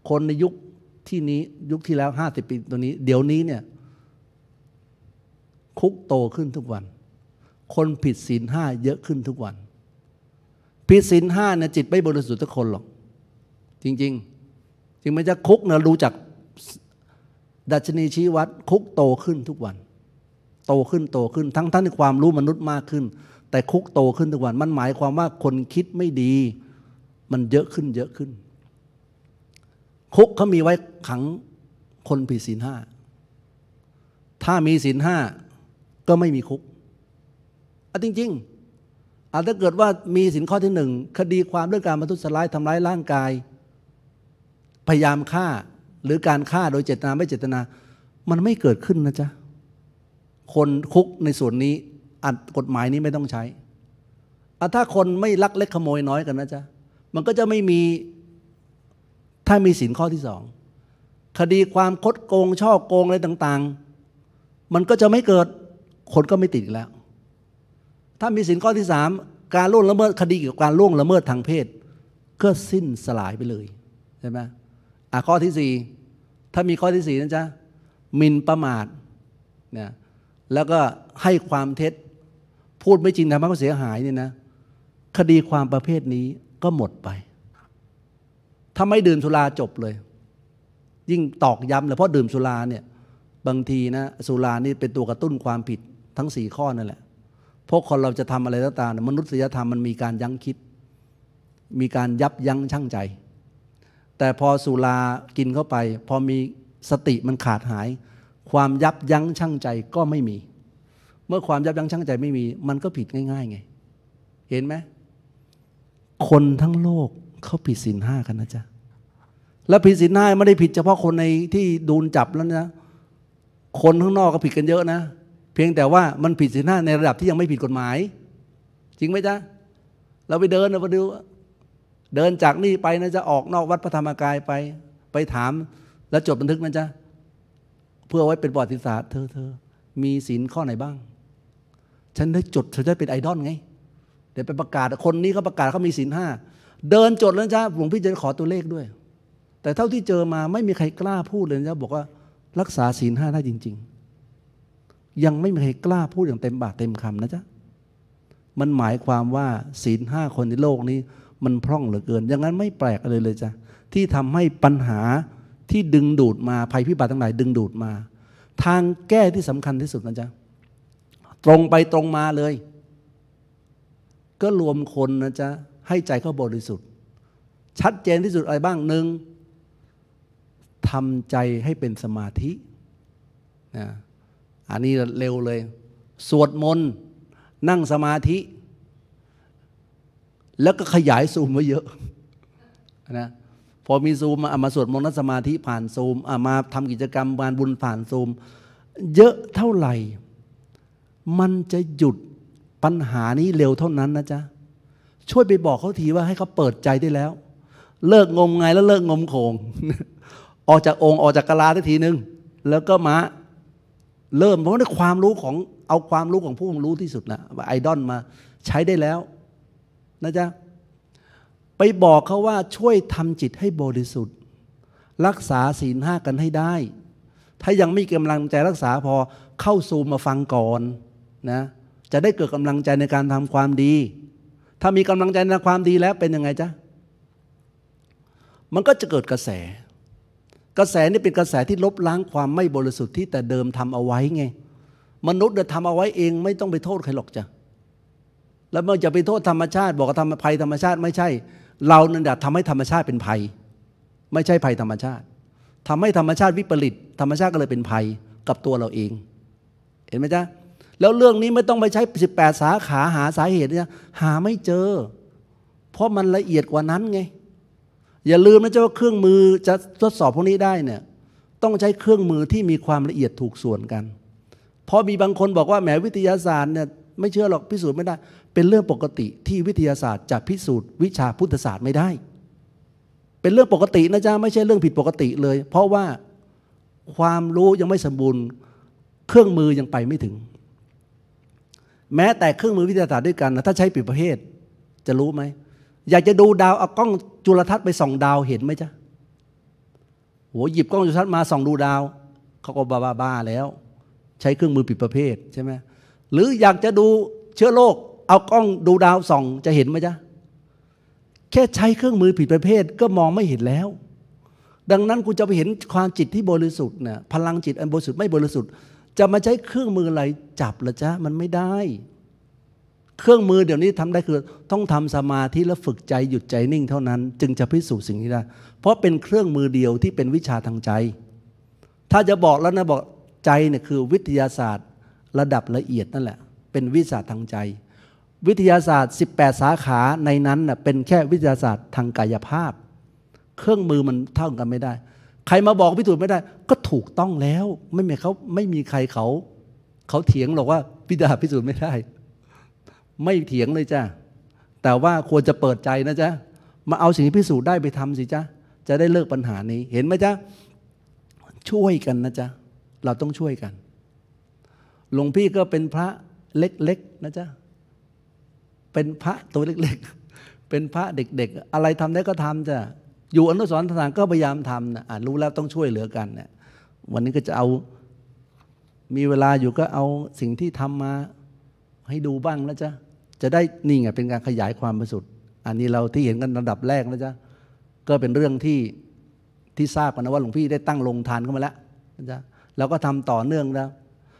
คนในยุคที่นี้ยุคที่แล้วห้าสิบปีตัวนี้ เดี๋ยวนี้เนี่ยคุกโตขึ้นทุกวัน คนผิดศีลห้าเยอะขึ้นทุกวัน ผิดศีลห้าเนี่ยจิตไม่บริสุทธิ์ทุกคนหรอกจริงๆถึงมมนจะคุกนะรู้จักดัชนีชี้วัด คุกโตขึ้นทุกวัน โตขึ้นโตขึ้นทั้งท่านความรู้มนุษย์มากขึ้น แต่คุกโตขึ้นทุกวัน มันหมายความว่าคนคิดไม่ดีมันเยอะขึ้นเยอะขึ้น คุกเขามีไว้ขังคนผิดศีลห้าถ้ามีศีลห้าก็ไม่มีคุกอ่ะจริง ๆอาจจะเกิดว่ามีสินข้อที่หนึ่งคดีความเรื่องการมรทุสร้ายทำร้ายร่างกายพยายามฆ่าหรือการฆ่าโดยเจตนาไม่เจตนา มันไม่เกิดขึ้นนะจ๊ะ คนคุกในส่วนนี้ อัดกฎหมายนี้ไม่ต้องใช้อถ้าคนไม่ลักเล็กขโมยน้อยกันนะจ๊ะ มันก็จะไม่มี ถ้ามีสินข้อที่สองคดีความคดโกงช่อโกงอะไรต่าง ๆ มันก็จะไม่เกิด คนก็ไม่ติดแล้ว ถ้ามีสินข้อที่สามการล่วงละเมิดคดีเกี่ยวกับการล่วงละเมิดทางเพศ ก็สิ้นสลายไปเลยใช่ไหมอ่ะข้อที่สี่ถ้ามีข้อที่สี่นะจ๊ะ มินประมาทนะแล้วก็ให้ความเท็จพูดไม่จริงทำให้เขาเสียหายเนี่ยนะ คดีความประเภทนี้ก็หมดไปถ้าไม่ดื่มสุราจบเลย ยิ่งตอกย้ำเลยเพราะดื่มสุราเนี่ยบางทีนะสุรา นี่ เป็นตัวกระตุ้นความผิดทั้งสี่ข้อนั่นแหละ พวกคนเราจะทำอะไรต่างๆมนุษยธรรมมันมีการยั้งคิด มีการยับยั้งชั่งใจแต่พอสุรากินเข้าไป พอมีสติมันขาดหาย ความยับยั้งชั่งใจก็ไม่มี เมื่อความยับยั้งชั่งใจไม่มี มันก็ผิดง่าย ๆ ไง เห็นไหม คนทั้งโลกเขาผิดศีลห้ากันนะจ๊ะและผิดศีลห้าไม่ได้ผิด เฉพาะคนในที่ดูนจับแล้วนะคนข้างนอกก็ผิดกันเยอะนะ เพียงแต่ว่ามันผิดศีลห้าในระดับที่ยังไม่ผิดกฎหมาย จริงไหมจ๊ะ เราไปเดินเราไปดูเดินจากนี่ไปนะจะออกนอกวัดพระธรรมกายไปไปถามแล้วจดบันทึกนะจ๊ะ เพื่อไว้เป็นประวัติศาสตร์เธอเธอมีศีลข้อไหนบ้าง ฉันได้จดเธอจะเป็นไอดอลไง เดี๋ยวไปประกาศ คนนี้เขาประกาศเขามีศีลห้า เดินจดแล้วจ้าหลวงพี่จะขอตัวเลขด้วย แต่เท่าที่เจอมาไม่มีใครกล้าพูดเลยจ้บอกว่ารักษาศีลห้าได้จริง ๆ ยังไม่มีใครกล้าพูดอย่างเต็มบาทเต็มคำนะจ๊ะมันหมายความว่าศีลห้าคนในโลกนี้มันพร่องเหลือเกิน อย่างนั้นไม่แปลกอะไรเลยจ้ะที่ทำให้ปัญหาที่ดึงดูดมาภัยพิบัติทั้งหลายดึงดูดมา ทางแก้ที่สำคัญที่สุดนะจ๊ะตรงไปตรงมาเลย ก็รวมคนนะจ๊ะ ให้ใจเขาบริสุทธิ์ ชัดเจนที่สุดอะไรบ้างหนึ่งทำใจให้เป็นสมาธินะอันนี้เร็วเลย สวดมนต์นั่งสมาธิแล้วก็ขยายซูมไว้เยอะนะพอมีซูม มามาสวดมนต์สมาธิผ่านซูมอามาทำกิจกรรมบานบุญผ่านซูม เยอะเท่าไหร่มันจะหยุดปัญหานี้เร็วเท่านั้นนะจ๊ะช่วยไปบอกเขาทีว่าให้เขาเปิดใจได้แล้ว เลิกงมงายแล้วเลิกงมโขงออกจากองค์ออกจากกะลาได้ทีนึงแล้วก็มาเริ่มเพราะว่าความรู้ของเอาความรู้ของผู้รู้ที่สุดนะไอดอนมาใช้ได้แล้วนะจ๊ะไปบอกเขาว่าช่วยทำจิตให้บริสุทธิ์ รักษาศีลห้ากันให้ได้ ถ้ายังไม่กำลังใจรักษาพอเข้าซูมมาฟังก่อนนะจะได้เกิดกำลังใจในการทำความดี ถ้ามีกำลังใจในความดีแล้วเป็นยังไงจ๊ะมันก็จะเกิดกระแส กระแสนี่เป็นกระแสที่ลบล้างความไม่บริสุทธิ์ที่แต่เดิมทำเอาไว้ไง มนุษย์เดิมทำเอาไว้เอง ไม่ต้องไปโทษใครหรอกจ้ะแล้วมันจะไปโทษธรรมชาติ บอกว่าทำภัยธรรมชาติไม่ใช่ เรานั่นแหละทำให้ธรรมชาติเป็นภัย ไม่ใช่ภัยธรรมชาติ ทำให้ธรรมชาติวิปริต ธรรมชาติก็เลยเป็นภัยกับตัวเราเอง เห็นไหมจ๊ะแล้วเรื่องนี้ไม่ต้องไปใช้ 18สาขาหาสาเหตุเนี่ยหาไม่เจอ เพราะมันละเอียดกว่านั้นไงอย่าลืมนะเจ้าว่าเครื่องมือจะทดสอบพวกนี้ได้เนี่ยต้องใช้เครื่องมือที่มีความละเอียดถูกส่วนกัน เพราะมีบางคนบอกว่าแหมวิทยาศาสตร์เนี่ยไม่เชื่อหรอกพิสูจน์ไม่ได้เป็นเรื่องปกติที่วิทยาศาสตร์ จะพิสูจน์วิชาพุทธศาสตร์ไม่ได้ เป็นเรื่องปกติ นะจ๊ะไม่ใช่เรื่องผิดปกติเลย เพราะว่าความรู้ยังไม่สมบูรณ์เครื่องมือยังไปไม่ถึง แม้แต่เครื่องมือวิทยาศาสตร์ด้วยกันนะถ้าใช้ผิดประเภท จะรู้ไหม อยากจะดูดาวเอากล้องจุลทรรศน์ไปส่อง ดาวเห็นไหมจ๊ะโหหยิบกล้องจุลทรรศน์มาส่อง ดูดาวเขาก็บ้าบ้าแล้ว ใช้เครื่องมือผิดประเภทใช่ไหมหรืออยากจะดูเชื้อโรคเอากล้องดูดาวส่องจะเห็นไหมจ๊ะ แค่ใช้เครื่องมือผิดประเภทก็มองไม่เห็นแล้ว ดังนั้นกูจะไปเห็นความจิตที่บริสุทธิ์เนี่ย พลังจิตอันบริสุทธิ์ไม่บริสุทธิ์ จะมาใช้เครื่องมืออะไรจับละจ๊ะมันไม่ได้ เครื่องมือเดี๋ยวนี้ทำได้คือต้องทำสมาธิและฝึกใจหยุดใจนิ่งเท่านั้น จึงจะพิสูจน์สิ่งนี้ได้ เพราะเป็นเครื่องมือเดียวที่เป็นวิชาทางใจ ถ้าจะบอกแล้วนะบอกใจเนี่ยคือวิทยาศาสตร์ ระดับละเอียดนั่นแหละ เป็นวิชาทางใจวิทยาศาสตร์ 18 สาขาในนั้นเป็นแค่วิทยาศาสตร์ทางกายภาพ เครื่องมือมันเท่ากันไม่ได้ ใครมาบอกพิสูจน์ไม่ได้ ก็ถูกต้องแล้วไม่มีเขาไม่มีใครเขาเขาเถียงหรอกว่าพิดาพิสูจน์ไม่ได้ ไม่เถียงเลยจ้ะแต่ว่าควรจะเปิดใจนะจ๊ะมาเอาสิ่งที่พิสูจน์ได้ไปทำสิจ๊ะจะได้เลิกปัญหานี้ เห็นไหมจ๊ะช่วยกันนะจ๊ะเราต้องช่วยกัน หลวงพี่ก็เป็นพระเล็กๆนะจ๊ะเป็นพระตัวเล็กๆ เป็นพระเด็กๆ อะไรทำได้ก็ทำจ้ะ อยู่อนุสรณ์ทางก็พยายามทำนะะรู้แล้วต้องช่วยเหลือกันเนี่ย วันนี้ก็จะเอา มีเวลาอยู่ก็เอาสิ่งที่ทำมาให้ดูบ้างนะจ๊ะ จะได้นี่ไงเป็นการขยายความประสุด อันนี้เราที่เห็นกันระดับแรกนะจ๊ะก็เป็นเรื่องที่ที่ทราบกันนะว่าหลวงพี่ได้ตั้งลงทานเข้ามาแล้วนะจ๊ะแล้วก็ทำต่อเนื่องแล้ว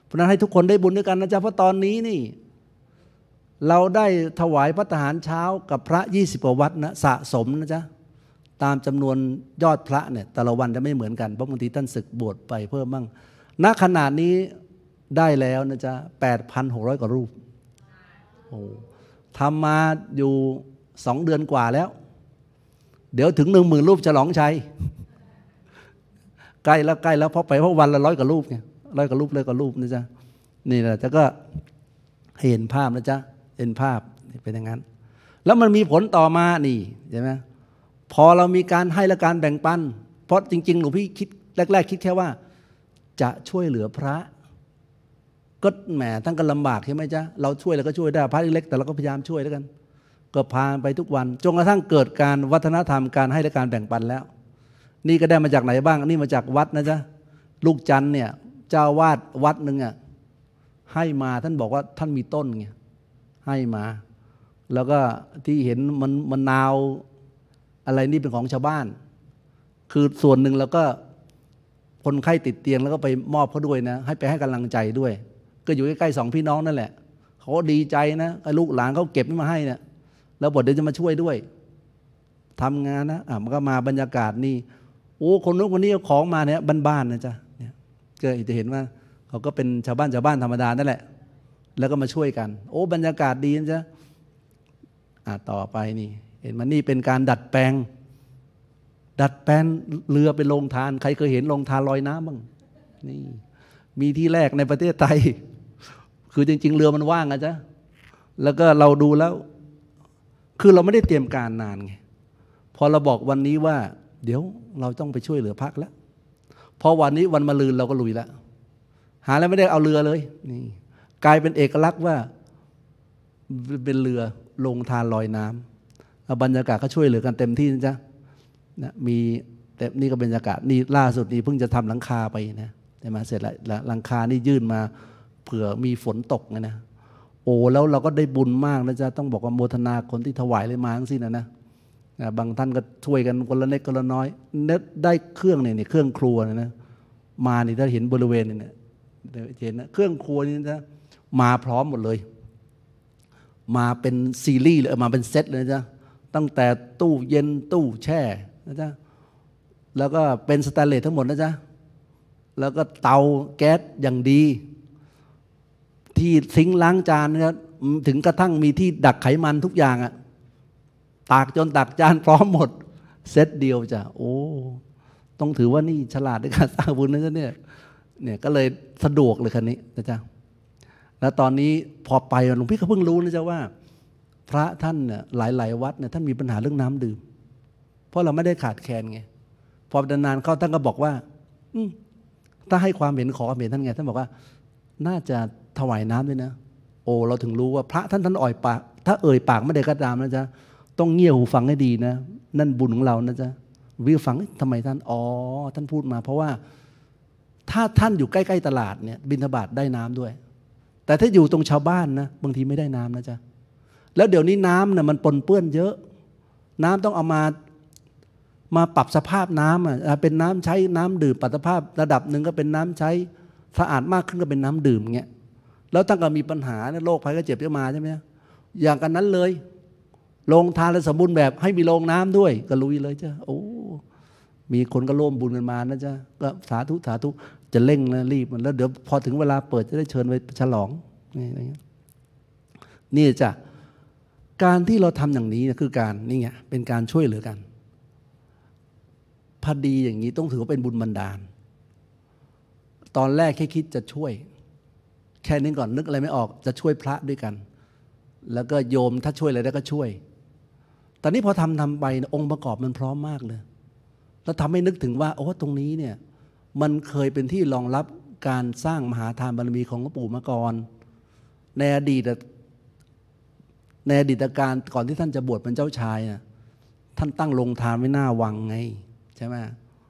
เพราะนั้นให้ทุกคนได้บุญด้วยกันนะจ๊ะ เพราะตอนนี้นี่เราได้ถวายพระทหารเช้ากับพระ 20กว่าวัดนะ สะสมนะจ๊ะ ตามจำนวนยอดพระเนี่ย แต่ละวันจะไม่เหมือนกันเพราะบางทีท่านศึกบวชไปเพิ่มบ้างณขนาดนี้ได้แล้วนะจ๊ะ 8,600 กว่ารูปโอ้ทำมาอยู่สองเดือนกว่าแล้ว เดี๋ยวถึงหนึ่งหมื่นรูปฉลองชัย ใกล้แล้วใกล้แล้วพราะไปเพราะวันละร้อยกว่ารูปไงร้อยกว่ารูปร้อยกว่ารูปนะจ๊ะนี่แหละแต่ก็เห็นภาพนะจ๊ะเห็นภาพเป็นอย่างนั้น แล้วมันมีผลต่อมานี่ใช่ไหมพอเรามีการให้ และการแบ่งปัน เพราะจริงๆหลวงพี่คิดแรกๆ คิดแค่ว่า จะช่วยเหลือพระ ก็แหมทั้งกันลำบากใช่ไหมจ๊ะ เราช่วยแล้วก็ช่วยได้ พระเล็กแต่เราก็พยายามช่วยแล้วกัน ก็พาไปทุกวัน จนกระทั่งเกิดการวัฒนธรรมการให้และการแบ่งปันแล้ว นี่ก็ได้มาจากไหนบ้าง นี่มาจากวัดนะจ๊ะ ลูกจันเนี่ยเจ้าวาดวัดหนึ่งอ่ะให้มาท่านบอกว่าท่านมีต้นไงให้มา แล้วก็ที่เห็นมันมันนาวอะไรนี่เป็นของชาวบ้าน คือส่วนหนึ่งเราก็คนไข้ติดเตียงแล้วก็ไปมอบเขาด้วยนะให้ไปให้กำลังใจด้วย ก็อยู่ใกล้ๆสองพี่น้องนั่นแหละเขาดีใจนะลูกหลานเขาเก็บมาให้เนะี่ยแล้วบอกเดี๋ยวจะมาช่วยด้วย ทำงานนะอ่ะมันก็มาบรรยากาศนี่โอ้คนนู้นคนนี้เอาของมาเนี่ยบ้านๆนะจ๊ะเนี่ยก็จะเห็นว่าเขาก็เป็นชาวบ้านชาวบ้านธรรมดานั่นแหละแล้วก็มาช่วยกัน โอ้ บรรยากาศดีนะจ๊ะต่อไปนี่ เห็นมันนี่เป็นการดัดแปลง ดัดแปลงเรือเป็นโรงทาน ใครเคยเห็นโรงทานลอยน้ำบ้าง นี่ มีที่แรกในประเทศไทย คือจริง ๆ เรือมันว่างอะจ๊ะ แล้วก็เราดูแล้ว คือเราไม่ได้เตรียมการนานไง พอเราบอกวันนี้ว่า เดี๋ยวเราต้องไปช่วยเหลือพักแล้วพอวันนี้วันมะรืน เราก็ลุยแล้วหาแล้วไม่ได้เอาเรือเลย นี่กลายเป็นเอกลักษณ์ว่าเป็นเรือลงทานลอยน้ำบรรยากาศก็ช่วยเหลือกันเต็มที่นะจ๊ะนะมีแต่นี่ก็บรรยากาศนี่ล่าสุดนี่เพิ่งจะทำหลังคาไปนะใช่มามเสร็จแล้วหลังคานี่ยื่นมาเผื่อมีฝนตกไงนะโอ้แล้วเราก็ได้บุญมากนะจ๊ะต้องบอกว่าโมทนาคนที่ถวายเลยมาทั้งสิ้นนะนะ บางท่านก็ช่วยกันคนละเล็กคนละน้อยเนได้เครื่องเนี่ยเครื่องครัวนนะมานี่ถ้าเห็นบริเวณเนี่ยเห็นนะเครื่องครัวนี่นะมาพร้อมหมดเลย มาเป็นซีรีส์เลยมาเป็นเซตเลยนะจ๊ะ ตั้งแต่ตู้เย็นตู้แช่นะจ๊ะแล้วก็เป็นสแตนเลสทั้งหมดนะจ๊ะ แล้วก็เตาแก๊สอย่างดี ที่ทิ้งล้างจานนะถึงกระทั่งมีที่ดักไขมันทุกอย่างอะตากจนตักจานพร้อมหมด เซตเดียวจ้ะ โอ้ ต้องถือว่านี่ฉลาดในการสร้างบุญนะจ๊ะเนี่ย เนี่ยก็เลยสะดวกเลยคันนี้ นะจ๊ะแล้วตอนนี้พอไปหลวงพี่ก็เพิ่งรู้นะจ๊ะว่า พระท่านเนี่ยหลาย ๆวัดเนี่ยท่านมีปัญหาเรื่องน้ำดื่ม เพราะเราไม่ได้ขาดแคลนไง พอนานเข้าท่านก็บอกว่า อืถ้าให้ความเห็นขอความเห็นท่านไง ท่านบอกว่า น่าจะถวายน้ำด้วยนะโอ้เราถึงรู้ว่าพระท่านท่านอ่อยปากถ้าเอ่ยปากไม่ได้ก็ตามนะจ๊ะ ต้องเงี่ยหูฟังให้ดีนะ นั่นบุญของเรานะจ๊ะวิวฟังทำไมท่านอ๋อท่านพูดมา เพราะว่า ถ้าท่านอยู่ใกล้ๆตลาดเนี่ย บินทบาทได้น้ำด้วยแต่ถ้าอยู่ตรงชาวบ้านนะ บางทีไม่ได้น้ำนะ จ๊ะแล้วเดี๋ยวนี้น้ำนะ่ะมันปนเปื้อนเยอะ น้ำต้องเอามามาปรับสภาพน้ำอ่ะเป็นน้ำใช้น้ำดื่มปรับสภาพระดับหนึ่งก็เป็นน้ำใช้สะอาดมากขึ้นก็เป็นน้ำดื่มเงี้ยแล้วตั้งแต่มีปัญหาเนี่ยโรคภัยก็เจ็บจะมาใช่ไหมอย่างกันนั้นเลยโรงทานและสมบูรณ์แบบ ให้มีโรงน้ำด้วย ก็ลุยเลยจ้ะโอ้มีคนก็ร่วมบุญกันมานะจ๊ะก็สาธุสาธุจะเร่งแล้วรีบมันแล้วเดี๋ยวพอถึงเวลา เปิดจะได้เชิญไปฉลอง นี่อะไรเงี้ยนี่จะการที่เราทำอย่างนี้คือการนี่ไงเป็นการช่วยเหลือกันพอดีอย่างนี้ต้องถือว่าเป็นบุญบันดาล ตอนแรกแค่คิดจะช่วย แค่นี้ก่อนนึกอะไรไม่ออกจะช่วยพระด้วยกัน แล้วก็โยมถ้าช่วยอะไรได้ก็ช่วย ตอนนี้พอทำทำไปองค์ประกอบมันพร้อมมากเลยแล้วทำให้นึกถึงว่าโอ้ตรงนี้เนี่ยมันเคยเป็นที่รองรับการสร้างมหาทานบารมีของหลวงปู่มาก่อน ในอดีตในอดีตการก่อนที่ท่านจะบวชเป็นเจ้าชายนะท่านตั้งโรงทานไว้หน้าวังไง ใช่ไหม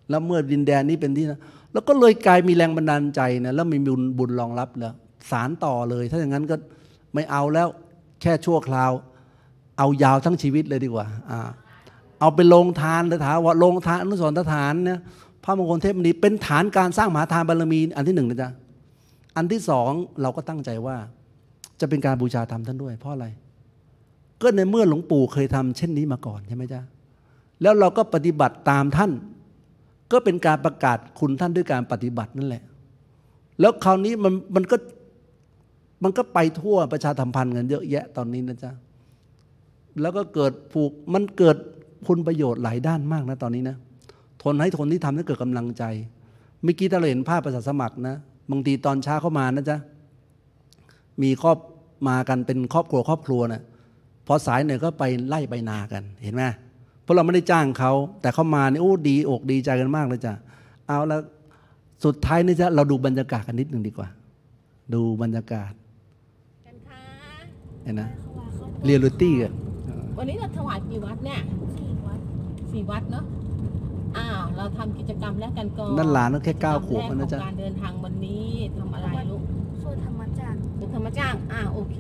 แล้วเมื่อดินแดนนี้เป็นที่แล้วก็เลยกลายมีแรงบันดาลใจนะแล้วมีบุญบุญรองรับแล้วสารต่อเลย ถ้าอย่างนั้นก็ไม่เอาแล้วแค่ชั่วคราว เอายาวทั้งชีวิตเลยดีกว่าอาเอาไปลงทานสถาวะลงทานอนุสรสถานเนี่ยพระมงคลเทพมณีเป็นฐานการสร้างมหาทานบารมี อันที่หนึ่งนะจ๊ะ อันที่สองเราก็ตั้งใจว่า จะเป็นการบูชาธรรมท่านด้วย เพราะอะไร ก็ในเมื่อหลวงปู่เคยทำเช่นนี้มาก่อนใช่ไหมจ๊ะ แล้วเราก็ปฏิบัติตามท่าน ก็เป็นการประกาศคุณท่านด้วยการปฏิบัตินั่นแหละ แล้วคราวนี้มันมันก็มันก็ไปทั่วประชาธรรมพันธ์กันเยอะแยะตอนนี้นะจ๊ะ แล้วก็เกิดผูกมันเกิดคุณประโยชน์หลายด้านมากนะตอนนี้นะคนให้คนที่ทำให้เกิดกำลังใจเมื่อกี้ถ้าเราเห็นภาพประสาสมัครนะ บางทีตอนเช้าเข้ามานะจ๊ะ มีครอบมากันเป็นครอบครัวครอบครัวนะ่ะพอสายเนี่ยก็ไปไล่ใบนากัน เห็นไหมเพราะเราไม่ได้จ้างเขา แต่เขามาเนี่ยโอ้ดีอกดีใจกันมากเลยจ้ะ เอาแล้วสุดท้ายนี่จะเราดูบรรยากาศกันนิดหนึ่งดีกว่า ดูบรรยากาศ กันค่ะ เห็นนะ เรียลลิตี้กันวันนี้เราถวายกี่วัดเนี่ยสี่วัดสี่วัดเนาะอ้าวเราทำกิจกรรมแลกกันก่อนด้านหลานกแค่ก้าขวบเท่นันจ๊ะ การเดินทางวันนี้ทำอะไรลูกส่วยธรรมจังรเปธรรมจ้างอ่าโอเค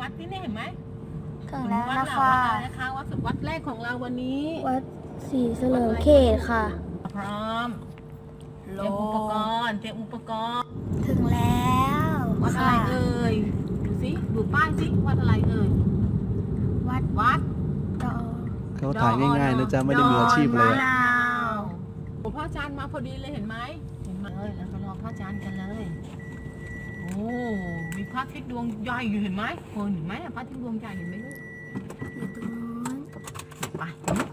วัดที่นี่เห็นไหมถึงแล้วัดนะคะ วัดนะคะวัดสุดวัดแรกของเราวันนี้ วัดศรีเสลิมเขตค่ะ พร้อมเตรียมอุปกรณ์ เตรียมอุปกรณ์ ถึงแล้ว วัดอะไรเอ่ย ดูสิ ดูป้ายสิ วัดอะไรเอ่ย วัดวัดเขาถ่ายง่ายๆนะจ๊ะไม่ได้มือาชีพเลยอะผมพ่อจานมาพอดีเลยเห็นไหมเห็นไหมเลยแล้วก็รอพ่อจานกันเลย โอ้มีพระทิดดวงใหญ่อยู่เห็นไหม คนเห็นไหมพระทิดดวงใหญ่เห็นไหมลูกยไป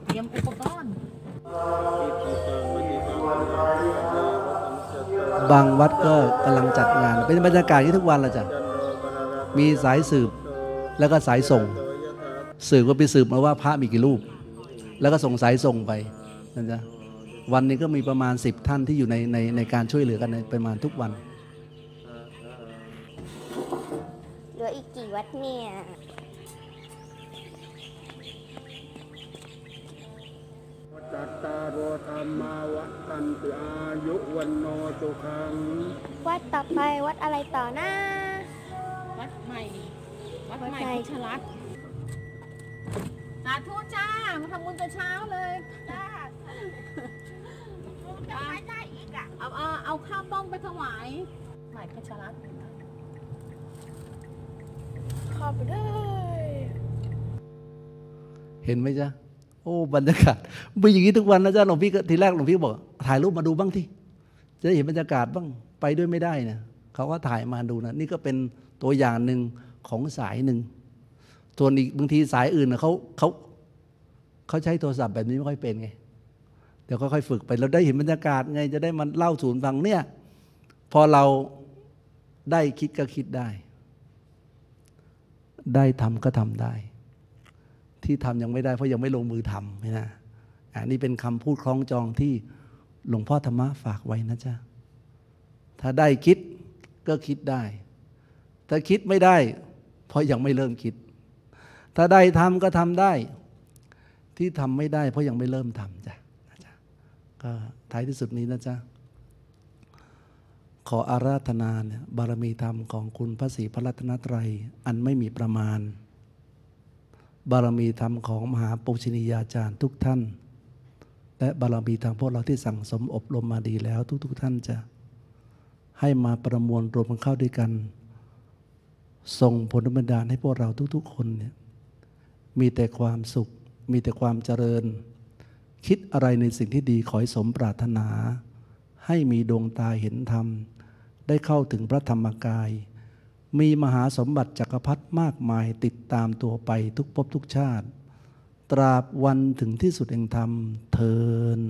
เตรียมอุปกรณ์บางวัดก็กำลังจัดงาน เป็นบรรยากาศที่ทุกวันละจ้ะ มีสายสืบ แล้วก็สายส่ง สืบก็ไปสืบมาว่าพระมีกี่รูป แล้วก็ส่งสายส่งไปนะจ๊ะวันนี้ก็มีประมาณสิบท่านที่อยู่ในในในการช่วยเหลือกันในประมาณทุกวัน เหลืออีกกี่วัดเนี่ยจัตตาโรธรรมาวัดตันติอายุวันโนจุคังวัดต่อไป วัดอะไรต่อนะวัดใหม่ วัดใหม่ใุทัดนสาธุจ้า มาทำบุญแต่เช้าเลยจ้าจะไปได้อีกอ่ะเอาเอาเอาข้าวป้องไปถวายหมายเพชรรัตน์ข้าไปเลยเห็นไหมจ๊ะ โอ้บรรยากาศมปอย่างนี้ทุกวันนะจ๊ะ หลวงพี่ ทีแรกหลวงพี่บอกถ่ายรูปมาดูบ้างที่จะได้เห็นบรรยากาศบ้าง ไปด้วยไม่ได้นะเขาก็ถ่ายมาดูนะ นี่ก็เป็นตัวอย่างหนึ่งของสายหนึ่งส่วนอีกบางทีสายอื่นนะเขาเขาเขาใช้โทรศัพท์แบบนี้ไม่ค่อยเป็นไงดี๋วค่อยๆฝึกไป เราได้เห็นบรรยากาศไง จะได้มันเล่าสูนฟังเนี่ย พอเราได้คิดก็คิดได้ ได้ทำก็ทำได้ ที่ทำยังไม่ได้เพราะยังไม่ลงมือทำนะอันนี้เป็นคำพูดคล้องจองที่หลวงพ่อธรรมะฝากไว้นะจ๊ะ ถ้าได้คิดก็คิดได้ ถ้าคิดไม่ได้เพราะยังไม่เริ่มคิด ถ้าได้ทำก็ทำได้ ที่ทำไม่ได้เพราะยังไม่เริ่มทำจ้ะก็ท้ายที่สุดนี้นะจ๊ะ ขออาราธนาเนี่ยบารมีธรรมของคุณพระศรีพระรัตนตรัย อันไม่มีประมาณ บารมีธรรมของมหาปุชนียาจารย์ทุกท่านและ บารมีธรรมพวกเราที่สั่งสมอบรมมาดีแล้วทุกๆทท่านจะ ให้มาประมวลรวมกันเข้าด้วยกัน ส่งผลบันดาลให้พวกเราทุกๆ คนเนี่ยมีแต่ความสุข มีแต่ความเจริญคิดอะไรในสิ่งที่ดี ขอให้สมปรารถนา ให้มีดวงตาเห็นธรรม ได้เข้าถึงพระธรรมกาย มีมหาสมบัติจักรพรรดิมากมายติดตามตัวไปทุกภพทุกชาติ ตราบวันถึงที่สุดแห่งธรรม เทิน